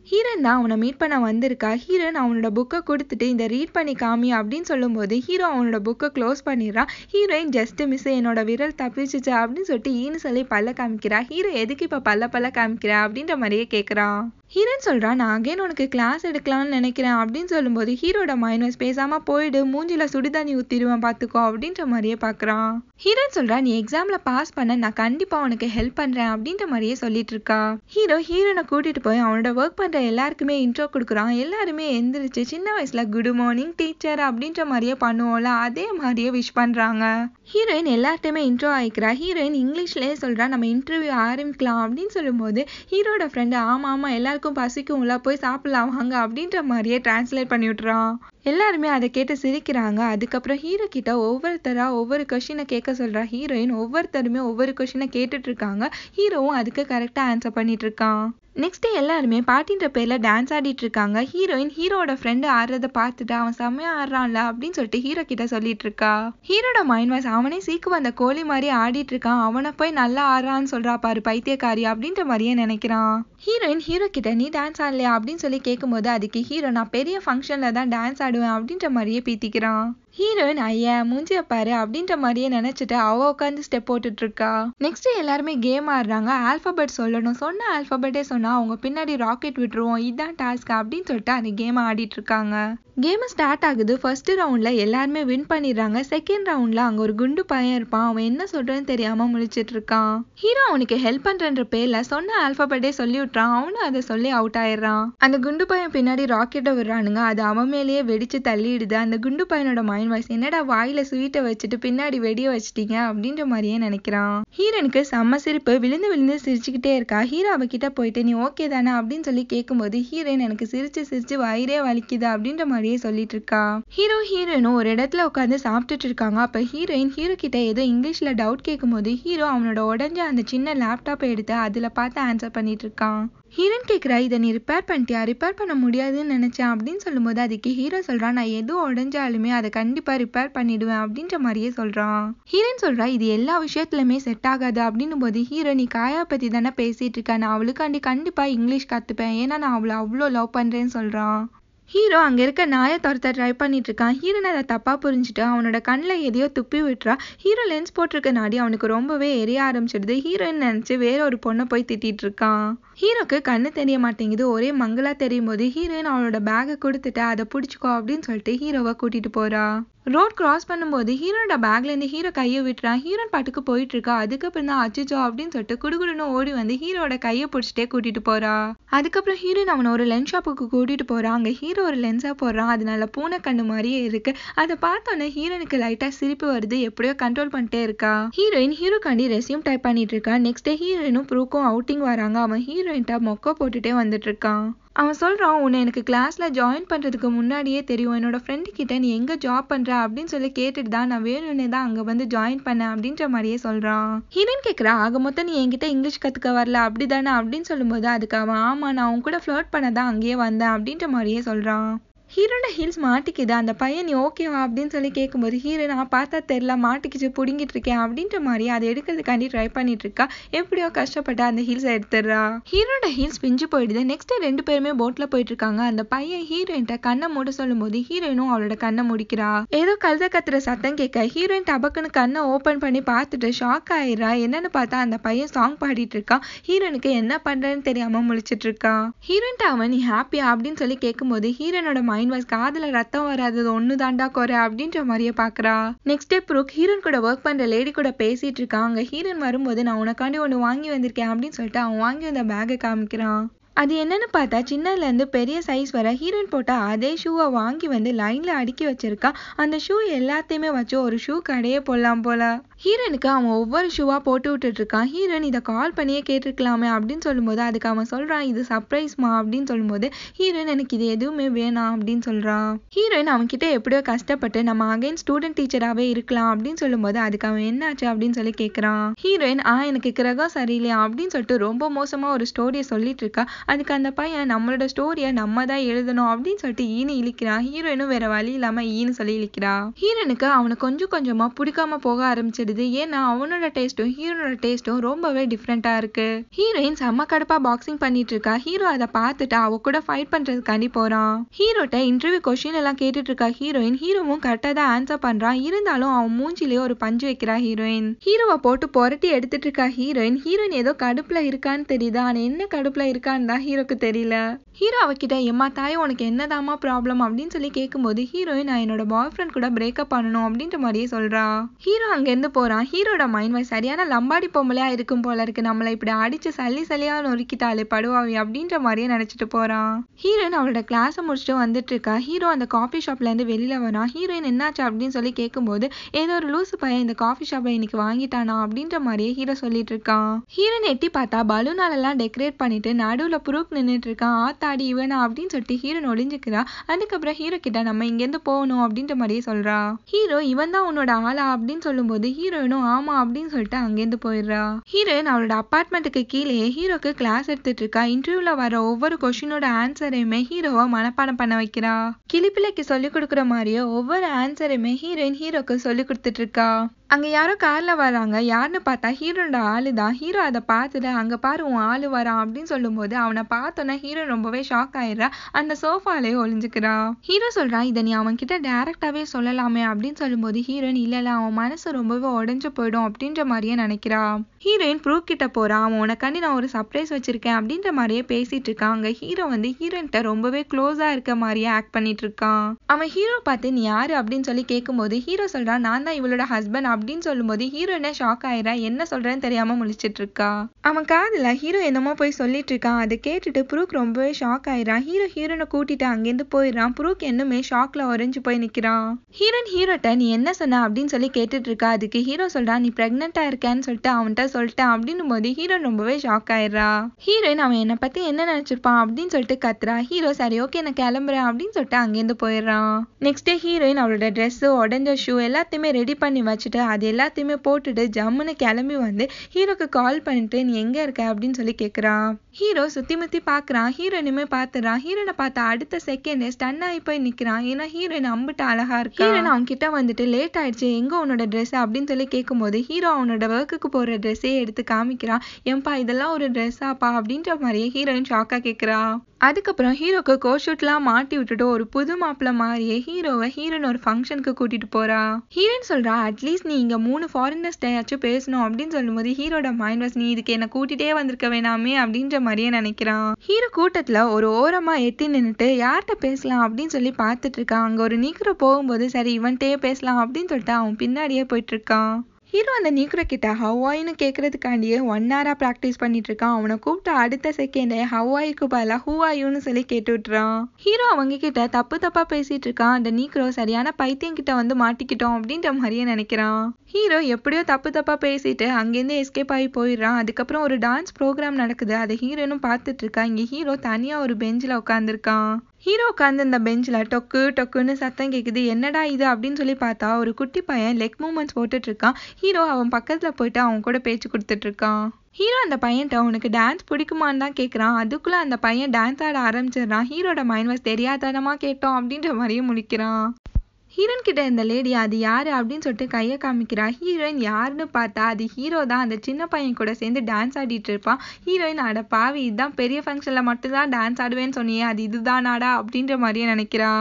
ஹீரன் தான் அவனை மீட் பண்ண வந்திருக்கா ஹீரன் அவனோட புக்கை கொடுத்துட்டு இந்த ரீட் பண்ணி காமி அப்படின்னு சொல்லும்போது ஹீரோ அவனோட புக்கை க்ளோஸ் பண்ணிடுறான் ஹீரோயின் ஜஸ்ட் மிஸ் என்னோட விரல் தப்பிச்சிச்சா அப்படின்னு சொல்லிட்டு ஈன்னு சொல்லி பல்ல காமிக்கிறா ஹீரோ எதுக்கு இப்போ பல்ல பல்ல காமிக்கிறா அப்படின்ற மாதிரியே கேட்குறான் ஹீரோயின் சொல்கிறான் நான் அகைன் உனக்கு கிளாஸ் எடுக்கலாம்னு நினைக்கிறேன் அப்படின்னு சொல்லும்போது ஹீரோட மைனஸ் பேசாமல் போயிடு மூஞ்சில சுடுதண்ணி ஊற்றிடுவேன் பார்த்துக்கோ அப்படின்ற மாதிரியே பார்க்குறான் ஹீரோயின் சொல்கிறான் நீ எக்ஸாமில் பாஸ் பண்ண நான் கண்டிப்பாக உனக்கு ஹெல்ப் பண்ணுறேன் அப்படின்ற மாதிரியே சொல்லிட்டு இருக்கா ஹீரோ ஹீரோனை கூட்டிகிட்டு போய் அவனோட ஒர்க் பண்ணுற எல்லாருக்குமே இன்ட்ரோ கொடுக்குறான் எல்லாருமே எந்திரிச்சு சின்ன வயசில் குட் மார்னிங் டீச்சர் அப்படின்ற மாதிரியே பண்ணுவோம்ல அதே மாதிரியே விஷ் பண்ணுறாங்க ஹீரோயின் எல்லார்ட்டையுமே இன்ட்ரோ ஆகிக்கிறா ஹீரோயின் இங்கிலீஷ்லேயே சொல்கிறா நம்ம இன்டர்வியூ ஆரம்பிக்கலாம் அப்படின்னு சொல்லும்போது ஹீரோட ஃப்ரெண்டு ஆமாம் ஆமாம் எல்லாருக்கும் பசிக்கும்ல போய் சாப்பிட்லாம் வாங்க அப்படின்ற மாதிரியே டிரான்ஸ்லேட் பண்ணி விட்றான் எல்லாருமே அதை கேட்டு சிரிக்கிறாங்க அதுக்கப்புறம் ஹீரோ கிட்ட ஒவ்வொருத்தராக ஒவ்வொரு கொஷினை கேட்க சொல்கிறா ஹீரோயின் ஒவ்வொருத்தருமே ஒவ்வொரு கொஷினை இருக்காங்க ஹீரோவும் அதுக்கு கரெக்டாக ஆன்சர் இருக்கான் நெக்ஸ்ட் எல்லாருமே பாட்டின்ற பேரில் டான்ஸ் ஆடிட்டு இருக்காங்க ஹீரோயின் ஹீரோட ஃப்ரெண்டு ஆடுறத பார்த்துட்டு அவன் செம்மையா ஆடுறான்ல அப்படின்னு சொல்லிட்டு ஹீரோ கிட்ட சொல்லிட்டு இருக்கா ஹீரோட மைண்ட் வாய்ஸ் அவனே சீக்கு வந்த கோழி மாதிரி ஆடிட்டு இருக்கான் அவனை போய் நல்லா ஆடுறான்னு சொல்றா பாரு பைத்தியக்காரி அப்படின்ற மாதிரியே நினைக்கிறான் ஹீரோயின் ஹீரோ கிட்ட நீ டான்ஸ் ஆடலையா அப்படின்னு சொல்லி கேட்கும்போது அதுக்கு ஹீரோ நான் பெரிய ஃபங்க்ஷனில் தான் டான்ஸ் ஆடுவேன் அப்படின்ற மாதிரியே பீத்திக்கிறான் ஹீரோயின் ஐயா மூஞ்சிய பாரு அப்படின்ற மாதிரியே நினைச்சிட்டு அவ உட்காந்து ஸ்டெப் போட்டுட்டு இருக்கா நெக்ஸ்ட் எல்லாருமே கேம் ஆடுறாங்க ஆல்பபெட் சொல்லணும் சொன்ன ஆல்பபெட்டே சொன்னா அவங்க பின்னாடி ராக்கெட் விட்டுருவோம் இதுதான் டாஸ்க் அப்படின்னு சொல்லிட்டு அந்த கேம் ஆடிட்டு இருக்காங்க கேம் ஸ்டார்ட் ஆகுது ஃபர்ஸ்ட் ரவுண்ட்ல எல்லாருமே வின் பண்ணிடுறாங்க செகண்ட் ரவுண்ட்ல அங்க ஒரு குண்டு பையன் இருப்பான் அவன் என்ன சொல்றேன்னு தெரியாம முழிச்சிட்டு இருக்கான் ஹீரோ அவனுக்கு ஹெல்ப் பண்றன்ற பேர்ல சொன்ன ஆல்பபெட்டே சொல்லி விட்டுறான் அவனும் அதை சொல்லி அவுட் ஆயிடுறான் அந்த குண்டு பையன் பின்னாடி ராக்கெட்டை விடுறானுங்க அது அவன் மேலேயே வெடிச்சு தள்ளிடுது அந்த குண்டு பையனோட மைண்ட் செல்வராஜ் என்னடா வாயில ஸ்வீட்டை வச்சுட்டு பின்னாடி வெடிய வச்சிட்டீங்க அப்படின்ற மாதிரியே நினைக்கிறான் ஹீரனுக்கு செம்ம சிரிப்பு விழுந்து விழுந்து சிரிச்சுக்கிட்டே இருக்கா ஹீரோ அவகிட்ட போயிட்டு நீ ஓகே தானே அப்படின்னு சொல்லி கேட்கும்போது ஹீரோயின் எனக்கு சிரிச்சு சிரிச்சு வயிறே வலிக்குது அப்படின்ற மாதிரியே சொல்லிட்டு இருக்கா ஹீரோ ஹீரோயினும் ஒரு இடத்துல உட்காந்து சாப்பிட்டுட்டு இருக்காங்க அப்ப ஹீரோயின் ஹீரோ கிட்ட ஏதோ இங்கிலீஷ்ல டவுட் கேட்கும்போது ஹீரோ அவனோட உடஞ்ச அந்த சின்ன லேப்டாப்பை எடுத்து அதுல பார்த்து ஆன்சர் பண்ணிட்டு இருக்கான் ஹீரன் கேட்குறா இதை நீ ரிப்பேர் பண்ணிட்டியா ரிப்பேர் பண்ண முடியாதுன்னு நினச்சேன் அப்படின்னு சொல்லும்போது அதுக்கு ஹீரோ சொல்கிறான் நான் எது உடஞ்சாலுமே அதை கண்டிப்பாக ரிப்பேர் பண்ணிடுவேன் அப்படின்ற மாதிரியே சொல்கிறான் ஹீரோன் சொல்கிறா இது எல்லா விஷயத்துலையுமே செட் ஆகாது அப்படின்னும் போது ஹீரோ நீ காயா பற்றி தானே பேசிகிட்டு இருக்க நான் அவளுக்காண்டி கண்டிப்பாக இங்கிலீஷ் கற்றுப்பேன் ஏன்னா நான் அவளை அவ்வளோ லவ் பண்ணுறேன்னு சொல்கிறான் ஹீரோ அங்கே இருக்க நாயை துரத்த ட்ரை பண்ணிட்டு இருக்கான் ஹீரோன் அதை தப்பாக புரிஞ்சுட்டு அவனோட கண்ணில் எதையோ துப்பி விட்டுறா ஹீரோ லென்ஸ் போட்டிருக்க நாடி அவனுக்கு ரொம்பவே எரிய ஆரம்பிச்சிடுது ஹீரோயின் நினச்சி வேற ஒரு பொண்ணை போய் திட்டிகிட்டு இருக்கான் ஹீரோக்கு கண்ணு தெரிய மாட்டேங்குது ஒரே மங்களா தெரியும் போது ஹீரோயின் அவனோட பேக்கை கொடுத்துட்டு அதை பிடிச்சிக்கோ அப்படின்னு சொல்லிட்டு ஹீரோவை கூட்டிகிட்டு போகிறா ரோட் கிராஸ் பண்ணும்போது ஹீரோட பேக்லேருந்து ஹீரோ கையை விட்டுறான் ஹீரோன் பாட்டுக்கு போயிட்டு இருக்கா அதுக்கப்புறம் தான் அச்சுச்சோ அப்படின்னு சொல்லிட்டு குடுகுடுன்னு ஓடி வந்து ஹீரோட கையை பிடிச்சிட்டே கூட்டிட்டு போறா அதுக்கப்புறம் ஹீரோயின் அவனை ஒரு லென்ஸ் ஷாப்புக்கு கூட்டிட்டு போறான் அங்க ஹீரோ ஒரு லென்ஸா போடுறான் அதனால பூனை கண்ணு மாதிரியே இருக்கு அதை பார்த்தோன்னே ஹீரோனுக்கு லைட்டா சிரிப்பு வருது எப்படியோ கண்ட்ரோல் பண்ணிட்டே இருக்கா ஹீரோயின் ஹீரோ கண்டி ரெசியூம் டைப் பண்ணிட்டு இருக்கா நெக்ஸ்ட் டே ஹீரோயினும் ப்ரூக்கும் அவுட்டிங் வராங்க அவன் ஹீரோயின்ட்டா மொக்க போட்டுட்டே வந்துட்டு இருக்கான் அவன் சொல்கிறான் உன்னை எனக்கு கிளாஸில் ஜாயின் பண்ணுறதுக்கு முன்னாடியே தெரியும் என்னோடய ஃப்ரெண்டு கிட்டே நீ எங்கே ஜாப் பண்ணுற அப்படின்னு சொல்லி கேட்டுட்டு தான் நான் வேணும்னே தான் அங்கே வந்து ஜாயின் பண்ணேன் அப்படின்ற மாதிரியே சொல்கிறான் ஹிரன் கேட்குறா ஆக மொத்தம் நீ என்கிட்ட இங்கிலீஷ் கற்றுக்க வரல அப்படி தானே அப்படின்னு சொல்லும்போது அதுக்கு அவன் ஆமாம் நான் அவன் கூட ஃப்ளோட் பண்ண தான் அங்கேயே வந்தேன் அப்படின்ற மாதிரியே சொல்கிறான் ஹீரோட ஹீல்ஸ் மாட்டிக்குது அந்த பையன் நீ ஓகேவா அப்படின்னு சொல்லி கேட்கும்போது ஹீரோ நான் பார்த்தா தெரில மாட்டிக்கிச்சு பிடுங்கிட்டு இருக்கேன் அப்படின்ற மாதிரி அதை எடுக்கிறதுக்காண்டி ட்ரை பண்ணிட்டு இருக்கா எப்படியோ கஷ்டப்பட்டா அந்த ஹீல்ஸை எடுத்துடுறா ஹீரோட ஹீல்ஸ் பிஞ்சு போயிடுது நெக்ஸ்ட் ரெண்டு பேருமே போட்டில் போயிட்டு இருக்காங்க அந்த பையன் ஹீரோயின்ட்ட கண்ணை மூட போது ஹீரோயினும் அவளோட கண்ணை முடிக்கிறா ஏதோ கழுத கத்துற சத்தம் கேட்க ஹீரோயின் டபக்குன்னு கண்ணை ஓப்பன் பண்ணி பார்த்துட்டு ஷாக் ஆயிடுறா என்னன்னு பார்த்தா அந்த பையன் சாங் பாடிட்டு இருக்கான் ஹீரோனுக்கு என்ன பண்றேன்னு தெரியாம முழிச்சிட்டு இருக்கா ஹீரோயின்ட்ட அவன் நீ ஹாப்பியா அப்படின்னு சொல்லி கேட்கும்போது ஹீரோனோட மைண்ட் மைன்வாய்ஸ் காதில் ரத்தம் வராதது ஒன்று தாண்டா குறை அப்படின்ற மாதிரியே பாக்குறா நெக்ஸ்ட் ப்ரூக் ஹீரோன் கூட ஒர்க் பண்ற லேடி கூட பேசிட்டு இருக்கான் அங்க ஹீரோன் வரும்போது நான் உனக்காண்டி ஒன்னு வாங்கி வந்திருக்கேன் அப்படின்னு சொல்லிட்டு அவன் வாங்கி வந்த பேக்கை காமிக்கிறான் அது என்னென்னு பார்த்தா சின்னதுலேருந்து பெரிய சைஸ் வர ஹீரோயின் போட்டால் அதே ஷூவை வாங்கி வந்து லைனில் அடுக்கி வச்சிருக்கா அந்த ஷூ எல்லாத்தையுமே வச்சு ஒரு ஷூ கடையே போடலாம் போல ஹீரோனுக்கு அவன் ஒவ்வொரு ஷூவாக போட்டு விட்டுட்டு இருக்கான் ஹீரோன் இதை கால் பண்ணியே கேட்டிருக்கலாமே அப்படின்னு சொல்லும்போது அதுக்கு அவன் சொல்கிறான் இது சர்ப்ரைஸ்மா அப்படின்னு சொல்லும்போது ஹீரோயின் எனக்கு இது எதுவுமே வேணாம் அப்படின்னு சொல்கிறான் ஹீரோயின் அவன்கிட்ட எப்படியோ கஷ்டப்பட்டு நம்ம அகைன் ஸ்டூடெண்ட் டீச்சராகவே இருக்கலாம் அப்படின்னு சொல்லும்போது அதுக்கு அவன் என்னாச்சு அப்படின்னு சொல்லி கேட்குறான் ஹீரோயின் ஆ எனக்கு கிரகம் சரியில்லையா அப்படின்னு சொல்லிட்டு ரொம்ப மோசமாக ஒரு ஸ்டோரியை சொல்லிட்டு இருக்கா அதுக்கு அந்த பையன் நம்மளோட ஸ்டோரியை நம்ம தான் எழுதணும் அப்படின்னு சொல்லிட்டு ஈனு இழிக்கிறான் ஹீரோயினும் வேற வழி இல்லாமல் ஈனு சொல்லி இழிக்கிறா ஹீரோனுக்கு அவனை கொஞ்சம் கொஞ்சமாக பிடிக்காம போக ஆரம்பிச்சிடுது ஏன்னா அவனோட டேஸ்ட்டும் ஹீரோனோட டேஸ்ட்டும் ரொம்பவே டிஃப்ரெண்ட்டாக இருக்கு ஹீரோயின் செம்ம கடுப்பாக பாக்ஸிங் பண்ணிட்டு இருக்கா ஹீரோ அதை பார்த்துட்டு அவ கூட ஃபைட் பண்றதுக்காண்டி போறான் ஹீரோட்ட இன்டர்வியூ கொஷின் எல்லாம் கேட்டுட்டு இருக்கா ஹீரோயின் ஹீரோவும் கரெக்டாக தான் ஆன்சர் பண்ணுறான் இருந்தாலும் அவன் மூஞ்சிலேயே ஒரு பஞ்சு வைக்கிறா ஹீரோயின் ஹீரோவை போட்டு புரட்டி எடுத்துட்டு இருக்கா ஹீரோயின் ஹீரோயின் ஏதோ கடுப்பில் இருக்கான்னு தெரியுது ஆனா என்ன கடுப்பில் இருக்கான்னு ஹீரோக்கு தெரியல ஹீரோ அவகிட்ட எம்மா தாய் உனக்கு என்னதாமா ப்ராப்ளம் அப்படின்னு சொல்லி கேட்கும்போது ஹீரோயின் நான் என்னோட பாய் ஃப்ரெண்ட் கூட பிரேக்கப் பண்ணணும் அப்படின்ற மாதிரியே சொல்றா ஹீரோ இருந்து போறான் ஹீரோட மைண்ட் வாய் சரியான லம்பாடி பொம்பளையா இருக்கும் போல இருக்கு நம்மள இப்படி அடிச்சு சல்லி சளியா நொறுக்கிட்டாலே படுவாவி அப்படின்ற மாதிரியே நினைச்சிட்டு போறான் ஹீரோயின் அவளோட கிளாஸ் முடிச்சுட்டு வந்துட்டு இருக்கா ஹீரோ அந்த காஃபி ஷாப்ல இருந்து வெளியில வரா ஹீரோயின் என்னாச்சு அப்படின்னு சொல்லி கேட்கும்போது ஏதோ ஒரு லூசு பையன் இந்த காஃபி ஷாப்பை இன்னைக்கு வாங்கிட்டானா அப்படின்ற மாதிரியே ஹீரோ சொல்லிட்டு இருக்கான் ஹீரோயின் எட்டி பார்த்தா எல்லாம் டெக்கரேட் பண்ணிட்டு நடுவுல புரூக் நின்றுட்டு இருக்கான் ஆத்தாடி இவனா அப்படின்னு சொல்லிட்டு ஹீரோன் ஒளிஞ்சுக்கிறா அதுக்கப்புறம் ஹீரோ கிட்ட நம்ம இங்கேருந்து போகணும் அப்படின்ற மாதிரியே சொல்றா ஹீரோ இவன் தான் உன்னோட ஆளா அப்படின்னு சொல்லும்போது ஹீரோயினும் ஆமா அப்படின்னு சொல்லிட்டு அங்கேருந்து போயிடுறா ஹீரோயின் அவளோட அப்பார்ட்மெண்ட்டுக்கு கீழே ஹீரோக்கு கிளாஸ் எடுத்துட்டு இருக்கா இன்டர்வியூல வர ஒவ்வொரு கொஷினோட ஆன்சரையுமே ஹீரோவை மனப்பாடம் பண்ண வைக்கிறா கிளிப்பிள்ளைக்கு சொல்லி கொடுக்குற மாதிரியே ஒவ்வொரு ஆன்சரையுமே ஹீரோயின் ஹீரோக்கு சொல்லி கொடுத்துட்டு இருக்கா அங்கே யாரோ காரில் வராங்க யாருன்னு பார்த்தா ஹீரோட ஆளு தான் ஹீரோ அதை பார்த்துட்டு அங்கே பாரு உன் ஆள் வரான் அப்படின்னு சொல்லும்போது அவனை பார்த்தோன்னே ஹீரோ ரொம்பவே ஷாக் ஆயிடுறா அந்த சோஃபாலே ஒளிஞ்சுக்கிறா ஹீரோ சொல்கிறான் இதை நீ அவன் கிட்ட டேரெக்டாகவே சொல்லலாமே அப்படின்னு சொல்லும்போது ஹீரோயின் இல்லைல்ல அவன் மனசு ரொம்பவே உடஞ்சு போயிடும் அப்படின்ற மாதிரியே நினைக்கிறா ஹீரோயின் ப்ரூவ் கிட்ட போகிறான் அவன் உனக்காண்டி நான் ஒரு சர்ப்ரைஸ் வச்சுருக்கேன் அப்படின்ற மாதிரியே பேசிகிட்டு இருக்கான் அங்கே ஹீரோ வந்து ஹீரோயின்கிட்ட ரொம்பவே க்ளோஸாக இருக்க மாதிரியே ஆக்ட் பண்ணிட்டு இருக்கான் அவன் ஹீரோ பார்த்து நீ யார் அப்படின்னு சொல்லி கேட்கும்போது ஹீரோ சொல்கிறான் நான் தான் இவளோட ஹஸ்பண்ட் அப்படின்னு சொல்லும்போது ஹீரோயினை ஷாக் ஆயிரா என்ன சொல்கிறேன்னு தெரியாமல் முழிச்சிட்டு இருக்கா அவன் காதில் ஹீரோ என்னமோ போய் சொல்லிட்டு இருக்கான் அதை கேட்டுட்டு ப்ரூக் ரொம்பவே ஷாக் ஆயிரான் ஹீரோ ஹீரோனை கூட்டிட்டு அங்கேருந்து போயிடுறான் ப்ரூக் என்னுமே ஷாக்ல உறைஞ்சு போய் நிற்கிறான் ஹீரோன் ஹீரோட்ட நீ என்ன சொன்ன அப்படின்னு சொல்லி கேட்டுட்டு இருக்கா அதுக்கு ஹீரோ சொல்றான் நீ ப்ரெக்னெண்டா இருக்கேன்னு சொல்லிட்டு அவன்கிட்ட சொல்லிட்டேன் அப்படின்னு போது ஹீரோ ரொம்பவே ஷாக் ஆயிடுறா ஹீரோயின் அவன் என்னை பற்றி என்ன நினைச்சிருப்பான் அப்படின்னு சொல்லிட்டு கத்துறா ஹீரோ சரி ஓகே நான் கிளம்புறேன் அப்படின்னு சொல்லிட்டு அங்கேருந்து போயிடுறான் நெக்ஸ்ட் டே ஹீரோயின் அவளோட ட்ரெஸ்ஸு உடஞ்ச ஷூ எல்லாத்தையுமே ரெடி பண்ணி வச்சுட்டு அது எல்லாத்தையுமே போட்டுட்டு ஜம்முன்னு கிளம்பி வந்து ஹீரோக்கு கால் பண்ணிட்டு நீ எங்கே இருக்க அப்படின்னு சொல்லி கேட்கறான் ஹீரோ சுற்றி முற்றி பாக்குறான் ஹீரோயினுமே பாத்துறான் ஹீரோனை பார்த்தா அடுத்த செகண்டே ஸ்டன் ஆகி போய் நிற்கிறான் ஏன்னா ஹீரோயின் அம்பிட்டு அழகாக இருக்கு ஹீரோயின் அவன் கிட்ட வந்துட்டு லேட் ஆயிடுச்சு எங்கே உன்னோட ட்ரெஸ் அப்படின்னு சொல்லி கேட்கும்போது ஹீரோ அவனோட ஒர்க்குக்கு போகிற ட்ரெஸ் ட்ரெஸ்ஸே எடுத்து காமிக்கிறான் ஏன்பா இதெல்லாம் ஒரு ட்ரெஸ்ஸாப்பா அப்படின்ற மாதிரியே ஹீரோயின் ஷாக்காக கேட்குறா அதுக்கப்புறம் ஹீரோக்கு கோஷூட்லாம் மாட்டி விட்டுட்டு ஒரு புது மாப்பிள்ள மாதிரியே ஹீரோவை ஹீரோன் ஒரு ஃபங்க்ஷனுக்கு கூட்டிட்டு போறா ஹீரோயின் சொல்றா அட்லீஸ்ட் நீ இங்க மூணு ஃபாரினர்ஸ் பேசணும் அப்படின்னு சொல்லும்போது ஹீரோட மைண்ட் வாஸ் நீ இதுக்கு என்ன கூட்டிட்டே வந்திருக்க வேணாமே அப்படின்ற மாதிரியே நினைக்கிறான் ஹீரோ கூட்டத்துல ஒரு ஓரமா எட்டி நின்னுட்டு யார்கிட்ட பேசலாம் அப்படின்னு சொல்லி பார்த்துட்டு இருக்கான் அங்க ஒரு நீக்கிற போகும்போது சரி இவன்கிட்டயே பேசலாம் அப்படின்னு சொல்லிட்டு அவன் பின்னாடியே போயிட்டு இருக்கான் ஹீரோ அந்த நீக்ரோ கிட்ட ஹவாயின்னு கேட்கறதுக்காண்டியே ஒன் ஹவராக ப்ராக்டிஸ் பண்ணிட்டு இருக்கான் அவனை கூப்பிட்டு அடுத்த செகண்டே ஹவாய்க்கு பதிலாக ஹூவாயுன்னு சொல்லி கேட்டு விட்டுறான் ஹீரோ அவங்க கிட்ட தப்பு தப்பா பேசிட்டு இருக்கான் அந்த நீக்ரோ சரியான பைத்தியம் கிட்ட வந்து மாட்டிக்கிட்டோம் அப்படின்ற மாதிரியே நினைக்கிறான் ஹீரோ எப்படியோ தப்பு தப்பா பேசிட்டு அங்கேருந்து எஸ்கேப் ஆகி போயிடுறான் அதுக்கப்புறம் ஒரு டான்ஸ் ப்ரோக்ராம் நடக்குது அதை ஹீரோனும் பார்த்துட்டு இருக்கா இங்கே ஹீரோ தனியாக ஒரு பெஞ்சில் உட்காந்துருக்கான் ஹீரோ உட்காந்து இந்த பெஞ்சில் டொக்கு டொக்குன்னு சத்தம் கேட்குது என்னடா இது அப்படின்னு சொல்லி பார்த்தா ஒரு குட்டி பையன் லெக் மூமெண்ட்ஸ் போட்டுட்ருக்கான் ஹீரோ அவன் பக்கத்தில் போயிட்டு அவன் கூட பேச்சு கொடுத்துட்ருக்கான் ஹீரோ அந்த பையன்ட்ட உனக்கு டான்ஸ் பிடிக்குமான்னு தான் கேட்குறான் அதுக்குள்ளே அந்த பையன் டான்ஸ் ஆட ஆரம்பிச்சிடுறான் ஹீரோட மைண்ட் வாஸ் தெரியாதனமாக கேட்டோம் அப்படின்ற மாதிரியே முடிக்கிறான் ஹீரோன் கிட்ட இந்த லேடி அது யாரு அப்படின்னு சொல்லிட்டு கையை காமிக்கிறா ஹீரோயின் யாருன்னு பார்த்தா அது ஹீரோ தான் அந்த சின்ன பையன் கூட சேர்ந்து டான்ஸ் ஆடிட்டு இருப்பான் ஹீரோயின் அட பாவி இதுதான் பெரிய ஃபங்க்ஷனில் மட்டும்தான் டான்ஸ் ஆடுவேன்னு சொன்னியே அது இதுதானாடா அப்படின்ற மாதிரியே நினைக்கிறா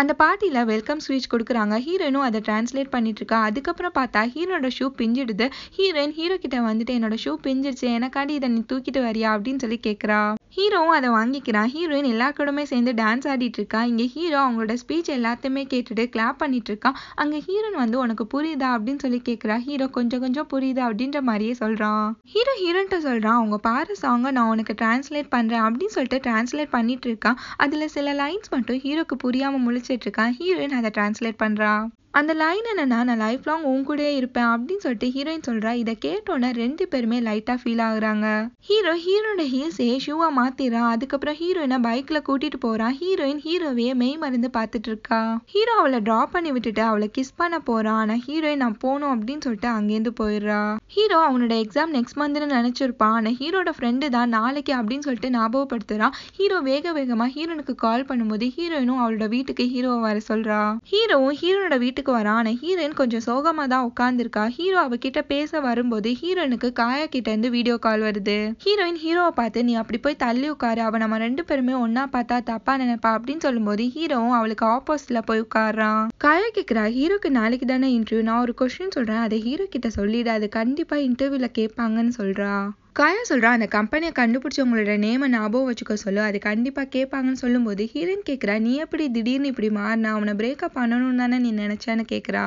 அந்த பாட்டியில் வெல்கம் ஸ்வீச் கொடுக்குறாங்க ஹீரோனும் அதை டிரான்ஸ்லேட் இருக்கா அதுக்கப்புறம் பார்த்தா ஹீரோட ஷூ பிஞ்சிடுது ஹீரோயின் ஹீரோ கிட்ட வந்துட்டு என்னோட ஷூ பிஞ்சிடுச்சு எனக்காண்டி இதை நீ தூக்கிட்டு வரியா அப்படின்னு சொல்லி கேட்குறா ஹீரோவும் அதை வாங்கிக்கிறான் ஹீரோயின் எல்லா கூடமே சேர்ந்து டான்ஸ் ஆடிட்டு இருக்கா இங்கே ஹீரோ அவங்களோட ஸ்பீச் எல்லாத்தையுமே கேட்டுட்டு கிளாப் பண்ணிட்டு இருக்கான் அங்கே ஹீரோன் வந்து உனக்கு புரியுதா அப்படின்னு சொல்லி கேட்குறா ஹீரோ கொஞ்சம் கொஞ்சம் புரியுதா அப்படின்ற மாதிரியே சொல்கிறான் ஹீரோ ஹீரோன்ட்ட சொல்கிறான் அவங்க பாரு சாங்கை நான் உனக்கு டிரான்ஸ்லேட் பண்ணுறேன் அப்படின்னு சொல்லிட்டு டிரான்ஸ்லேட் பண்ணிட்டு இருக்கான் அதில் சில லைன்ஸ் மட்டும் ஹீரோக்கு புரியாமல் முழிச்சு படிச்சுட்டு இருக்கான் ஹீரோயின் அதை டிரான்ஸ்லேட் பண்றான் அந்த லைன் என்னன்னா நான் லைஃப் லாங் உன் கூடயே இருப்பேன் அப்படின்னு சொல்லிட்டு ஹீரோயின் சொல்றா இதை கேட்டோன்னே ரெண்டு பேருமே லைட்டாக ஃபீல் ஆகுறாங்க ஹீரோ ஹீரோட ஹீஸே ஷூவா மாத்திரா அதுக்கப்புறம் ஹீரோயினை பைக்கில் கூட்டிட்டு போறான் ஹீரோயின் ஹீரோவையே மெய் மருந்து பார்த்துட்டு இருக்கா ஹீரோ அவளை ட்ராப் பண்ணி விட்டுட்டு அவளை கிஸ் பண்ண போறான் ஆனால் ஹீரோயின் நான் போகணும் அப்படின்னு சொல்லிட்டு அங்கேருந்து போயிடுறா ஹீரோ அவனோட எக்ஸாம் நெக்ஸ்ட் மந்த்னு நினைச்சிருப்பான் ஆனால் ஹீரோட ஃப்ரெண்டு தான் நாளைக்கு அப்படின்னு சொல்லிட்டு ஞாபகப்படுத்துறான் ஹீரோ வேக வேகமாக ஹீரோனுக்கு கால் பண்ணும்போது ஹீரோயினும் அவளோட வீட்டுக்கு ஹீரோவை வர சொல்கிறா ஹீரோவும் ஹீரோனோட வீட்டுக்கு வீட்டுக்கு வரான் ஹீரோயின் கொஞ்சம் சோகமாக தான் உட்காந்துருக்கா ஹீரோ அவகிட்ட பேச வரும்போது ஹீரோனுக்கு காயா கிட்ட இருந்து வீடியோ கால் வருது ஹீரோயின் ஹீரோவை பார்த்து நீ அப்படி போய் தள்ளி உட்காரு அவ நம்ம ரெண்டு பேருமே ஒன்னா பார்த்தா தப்பா நினைப்பா அப்படின்னு சொல்லும்போது ஹீரோவும் அவளுக்கு ஆப்போசிட்ல போய் உட்காடுறான் காயா கேட்குறா ஹீரோக்கு நாளைக்கு தானே இன்டர்வியூ நான் ஒரு கொஸ்டின் சொல்றேன் அதை ஹீரோ கிட்ட சொல்லிடு அது கண்டிப்பா இன்டர்வியூல கேட்பாங்கன்னு சொல்றா காயா சொல்கிறான் அந்த கம்பெனியை கண்டுபிடிச்சவங்களோட நேமை ஞாபகம் வச்சுக்க சொல்லு அது கண்டிப்பாக கேட்பாங்கன்னு சொல்லும்போது ஹீரன் கேட்குறா நீ எப்படி திடீர்னு இப்படி மாறினா அவனை பிரேக்கப் பண்ணணும்னு தானே நீ நினச்சேன்னு கேட்குறா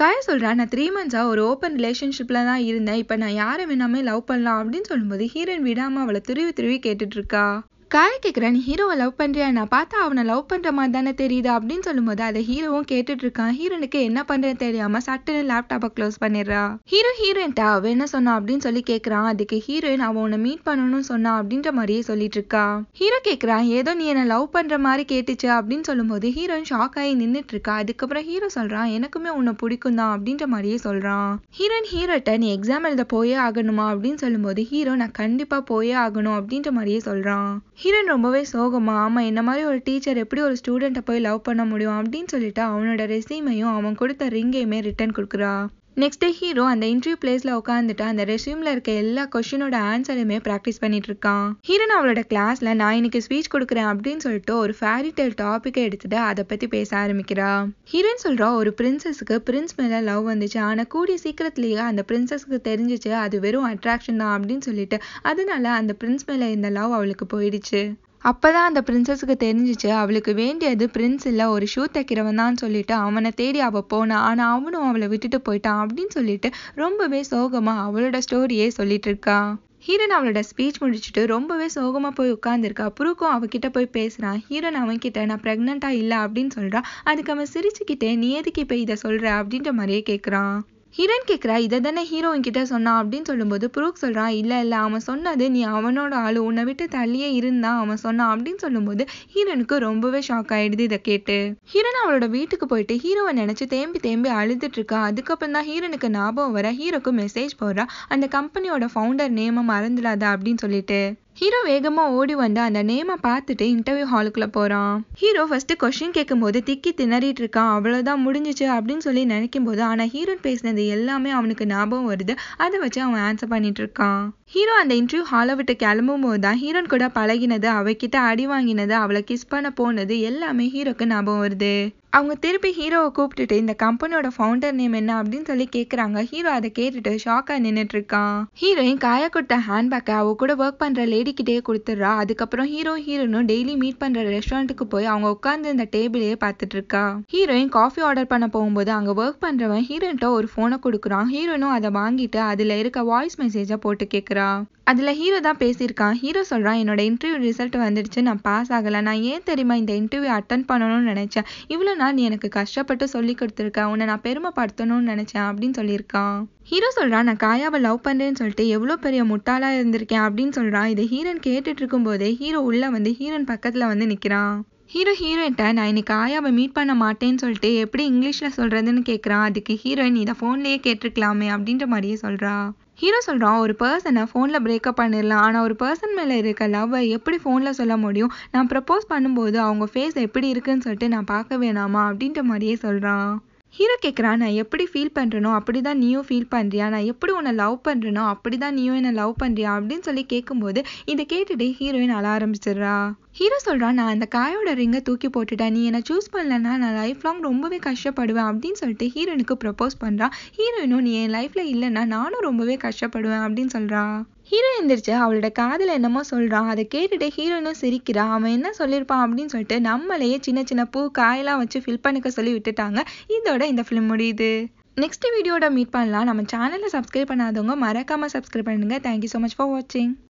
காயா சொல்கிறா நான் த்ரீ மந்த்ஸாக ஒரு ஓப்பன் ரிலேஷன்ஷிப்பில் தான் இருந்தேன் இப்போ நான் யாரை வேணாமே லவ் பண்ணலாம் அப்படின்னு சொல்லும்போது ஹீரன் விடாமல் அவளை துருவி துருவி கேட்டுட்ருக்கா காயக்கிரன் ஹீரோவை லவ் பண்ணுறியா நான் பார்த்தா அவனை லவ் பண்ணுற மாதிரி தானே தெரியுது அப்படின்னு சொல்லும்போது அதை ஹீரோவும் கேட்டுட்டு இருக்கான் ஹீரோனுக்கு என்ன பண்ணுறது தெரியாம சட்டுன்னு லேப்டாப்பை க்ளோஸ் பண்ணிடுறா ஹீரோ ஹீரோயின்ட்டா அவன் என்ன சொன்னா அப்படின்னு சொல்லி கேட்குறான் அதுக்கு ஹீரோயின் அவன் உன்னை மீட் பண்ணணும்னு சொன்னா அப்படின்ற மாதிரியே சொல்லிட்டு இருக்கா ஹீரோ கேட்குறான் ஏதோ நீ என்னை லவ் பண்ணுற மாதிரி கேட்டுச்சு அப்படின்னு சொல்லும்போது ஹீரோயின் ஷாக் ஆகி நின்றுட்டு இருக்கா அதுக்கப்புறம் ஹீரோ சொல்கிறான் எனக்குமே உன்னை பிடிக்கும் தான் அப்படின்ற மாதிரியே சொல்கிறான் ஹீரோயின் ஹீரோட்ட நீ எக்ஸாம் எழுத போயே ஆகணுமா அப்படின்னு சொல்லும்போது ஹீரோ நான் கண்டிப்பாக போயே ஆகணும் அப்படின்ற மாதிரியே சொல்கிறான் ஹீரோன் ரொம்பவே சோகமாக ஆமாம் என்ன மாதிரி ஒரு டீச்சர் எப்படி ஒரு ஸ்டூடெண்ட்டை போய் லவ் பண்ண முடியும் அப்படின்னு சொல்லிட்டு அவனோட ரெசியூமையும் அவன் கொடுத்த ரிங்கையுமே ரிட்டர்ன் கொடுக்குறா நெக்ஸ்ட் டே ஹீரோ அந்த இன்டர்வியூ பிளேஸ்ல உட்காந்துட்டு அந்த ரெசியூம்ல இருக்க எல்லா கொஷினோட ஆன்சருமே ப்ராக்டிஸ் பண்ணிட்டு இருக்கான் ஹீரோன் அவளோட கிளாஸ்ல நான் இன்னைக்கு ஸ்பீச் கொடுக்குறேன் அப்படின்னு சொல்லிட்டு ஒரு ஃபேரி டெல் டாப்பிக்கை எடுத்துட்டு அதை பற்றி பேச ஆரம்பிக்கிறா ஹீரோன் சொல்றா ஒரு பிரின்சஸுக்கு பிரின்ஸ் மேலே லவ் வந்துச்சு ஆனால் கூடிய சீக்கிரத்துலேயே அந்த பிரின்சஸுக்கு தெரிஞ்சிச்சு அது வெறும் அட்ராக்ஷன் தான் அப்படின்னு சொல்லிட்டு அதனால அந்த பிரின்ஸ் மேலே இந்த லவ் அவளுக்கு போயிடுச்சு அப்போ தான் அந்த பிரின்சஸுக்கு தெரிஞ்சிச்சு அவளுக்கு வேண்டியது பிரின்ஸ் இல்லை ஒரு ஷூ தைக்கிறவன் தான் சொல்லிட்டு அவனை தேடி அவள் போனான் ஆனால் அவனும் அவளை விட்டுட்டு போயிட்டான் அப்படின்னு சொல்லிட்டு ரொம்பவே சோகமாக அவளோட ஸ்டோரியே சொல்லிட்டு இருக்கா ஹீரன் அவளோட ஸ்பீச் முடிச்சுட்டு ரொம்பவே சோகமாக போய் உட்காந்துருக்கா புருக்கும் அவகிட்ட போய் பேசுகிறான் ஹீரன் அவன்கிட்ட நான் ப்ரெக்னெண்ட்டாக இல்லை அப்படின்னு சொல்கிறான் அதுக்கு அவன் சிரிச்சுக்கிட்டே நீ எதுக்கு இப்போ இதை சொல்கிற அப்படின்ற மாதிரியே கேட்குறான் ஹீரோயின் கேட்குறா இதை தானே ஹீரோயின் கிட்ட சொன்னான் அப்படின்னு சொல்லும்போது புரூக் சொல்கிறான் இல்லை இல்லை அவன் சொன்னது நீ அவனோட ஆள் உன்னை விட்டு தள்ளியே இருந்தான் அவன் சொன்னான் அப்படின்னு சொல்லும்போது ஹீரோனுக்கு ரொம்பவே ஷாக் ஆயிடுது இதை கேட்டு ஹீரோன் அவளோட வீட்டுக்கு போயிட்டு ஹீரோவை நினைச்சு தேம்பி தேம்பி அழுதுட்டு இருக்கா அதுக்கப்புறம் தான் ஹீரோனுக்கு ஞாபகம் வர ஹீரோக்கு மெசேஜ் போடுறா அந்த கம்பெனியோட ஃபவுண்டர் நேமை மறந்துடாதா அப்படின்னு சொல்லிட்டு ஹீரோ வேகமாக ஓடி வந்து அந்த நேமை பார்த்துட்டு இன்டர்வியூ ஹாலுக்குள்ள போகிறான் ஹீரோ ஃபஸ்ட்டு கொஷின் கேட்கும்போது திக்கி திணறிட்டு இருக்கான் அவ்வளோதான் முடிஞ்சிச்சு அப்படின்னு சொல்லி நினைக்கும் போது ஆனால் ஹீரோன் பேசினது எல்லாமே அவனுக்கு ஞாபகம் வருது அதை வச்சு அவன் ஆன்சர் பண்ணிட்டு இருக்கான் ஹீரோ அந்த இன்டர்வியூ ஹாலை விட்டு கிளம்பும் போதுதான் தான் ஹீரோன் கூட பழகினது அவகிட்ட அடி வாங்கினது அவளை கிஸ் பண்ண போனது எல்லாமே ஹீரோக்கு ஞாபகம் வருது அவங்க திருப்பி ஹீரோவை கூப்பிட்டுட்டு இந்த கம்பெனியோட ஃபவுண்டர் நேம் என்ன அப்படின்னு சொல்லி கேட்குறாங்க ஹீரோ அதை கேட்டுட்டு ஷாக்காக நின்றுட்டு இருக்கான் ஹீரோயின் காய கொடுத்த ஹேண்ட்பேக்கை அவ கூட ஒர்க் பண்ணுற லேடிக்கிட்டே கொடுத்துட்றா அதுக்கப்புறம் ஹீரோ ஹீரோனும் டெய்லி மீட் பண்ணுற ரெஸ்டாரண்ட்டுக்கு போய் அவங்க உட்காந்து இந்த டேபிளையே பார்த்துட்டு இருக்கா ஹீரோயின் காஃபி ஆர்டர் பண்ண போகும்போது அங்கே ஒர்க் பண்ணுறவன் ஹீரோன்ட்ட ஒரு ஃபோனை கொடுக்குறான் ஹீரோனும் அதை வாங்கிட்டு அதில் இருக்க வாய்ஸ் மெசேஜை போட்டு கேட்குறா அதில் ஹீரோ தான் பேசியிருக்கான் ஹீரோ சொல்கிறான் என்னோட இன்டர்வியூ ரிசல்ட் வந்துடுச்சு நான் பாஸ் ஆகலை நான் ஏன் தெரியுமா இந்த இன்டர்வியூ அட்டன் பண்ணணும்னு நினச்சேன் இவ்வளோ நீ எனக்கு கஷ்டப்பட்டு சொல்லி கொடுத்துருக்க உன்னை நான் பெருமைப்படுத்தணும்னு நினைச்சேன் அப்படின்னு சொல்லியிருக்கான் ஹீரோ சொல்றான் நான் காயாவை லவ் பண்றேன்னு சொல்லிட்டு எவ்வளோ பெரிய முட்டாளா இருந்திருக்கேன் அப்படின்னு சொல்றான் இதை ஹீரன் கேட்டுட்டு போதே ஹீரோ உள்ள வந்து ஹீரன் பக்கத்துல வந்து நிக்கிறான் ஹீரோ ஹீரோயின்ட்ட நான் இன்னைக்கு ஆயாவை மீட் பண்ண மாட்டேன்னு சொல்லிட்டு எப்படி இங்கிலீஷில் சொல்கிறதுன்னு கேட்குறான் அதுக்கு ஹீரோயின் இதை ஃபோன்லேயே கேட்டிருக்கலாமே அப்படின்ற மாதிரியே சொல்கிறா ஹீரோ சொல்கிறான் ஒரு பர்சனை ஃபோனில் பிரேக்கப் பண்ணிடலாம் ஆனால் ஒரு பர்சன் மேலே இருக்க லவ்வை எப்படி ஃபோனில் சொல்ல முடியும் நான் ப்ரப்போஸ் பண்ணும்போது அவங்க ஃபேஸ் எப்படி இருக்குன்னு சொல்லிட்டு நான் பார்க்க வேணாமா அப்படின்ற மாதிரியே சொல்கிறான் ஹீரோ கேட்குறா நான் எப்படி ஃபீல் பண்ணுறனோ அப்படி தான் நீயும் ஃபீல் பண்ணுறியா நான் எப்படி உன்னை லவ் பண்ணுறனோ அப்படி தான் நீயும் என்னை லவ் பண்ணுறியா அப்படின்னு சொல்லி கேட்கும்போது இதை கேட்டுட்டு ஹீரோயின் அழ ஆரம்பிச்சிடுறா ஹீரோ சொல்கிறான் நான் அந்த காயோட ரிங்கை தூக்கி போட்டுட்டேன் நீ என்னை சூஸ் பண்ணலன்னா நான் லைஃப் லாங் ரொம்பவே கஷ்டப்படுவேன் அப்படின்னு சொல்லிட்டு ஹீரோனுக்கு ப்ரப்போஸ் பண்ணுறான் ஹீரோயினும் நீ என் லைஃப்பில் இல்லைன்னா நானும் ரொம்பவே கஷ்டப்படுவேன் அப்படின்னு சொல்கிறா ஹீரோ எந்திரிச்சு அவளோட காதில் என்னமோ சொல்கிறான் அதை கேட்டுட்டு ஹீரோனும் சிரிக்கிறான் அவன் என்ன சொல்லியிருப்பான் அப்படின்னு சொல்லிட்டு நம்மளையே சின்ன சின்ன பூ காயெல்லாம் வச்சு ஃபில் பண்ணிக்க சொல்லி விட்டுட்டாங்க இதோட இந்த ஃபிலிம் முடியுது நெக்ஸ்ட் வீடியோட மீட் பண்ணலாம் நம்ம சேனலை சப்ஸ்கிரைப் பண்ணாதவங்க மறக்காமல் சப்ஸ்கிரைப் பண்ணுங்கள் தேங்க்யூ ஸோ மச் ஃபார் வாட்சிங்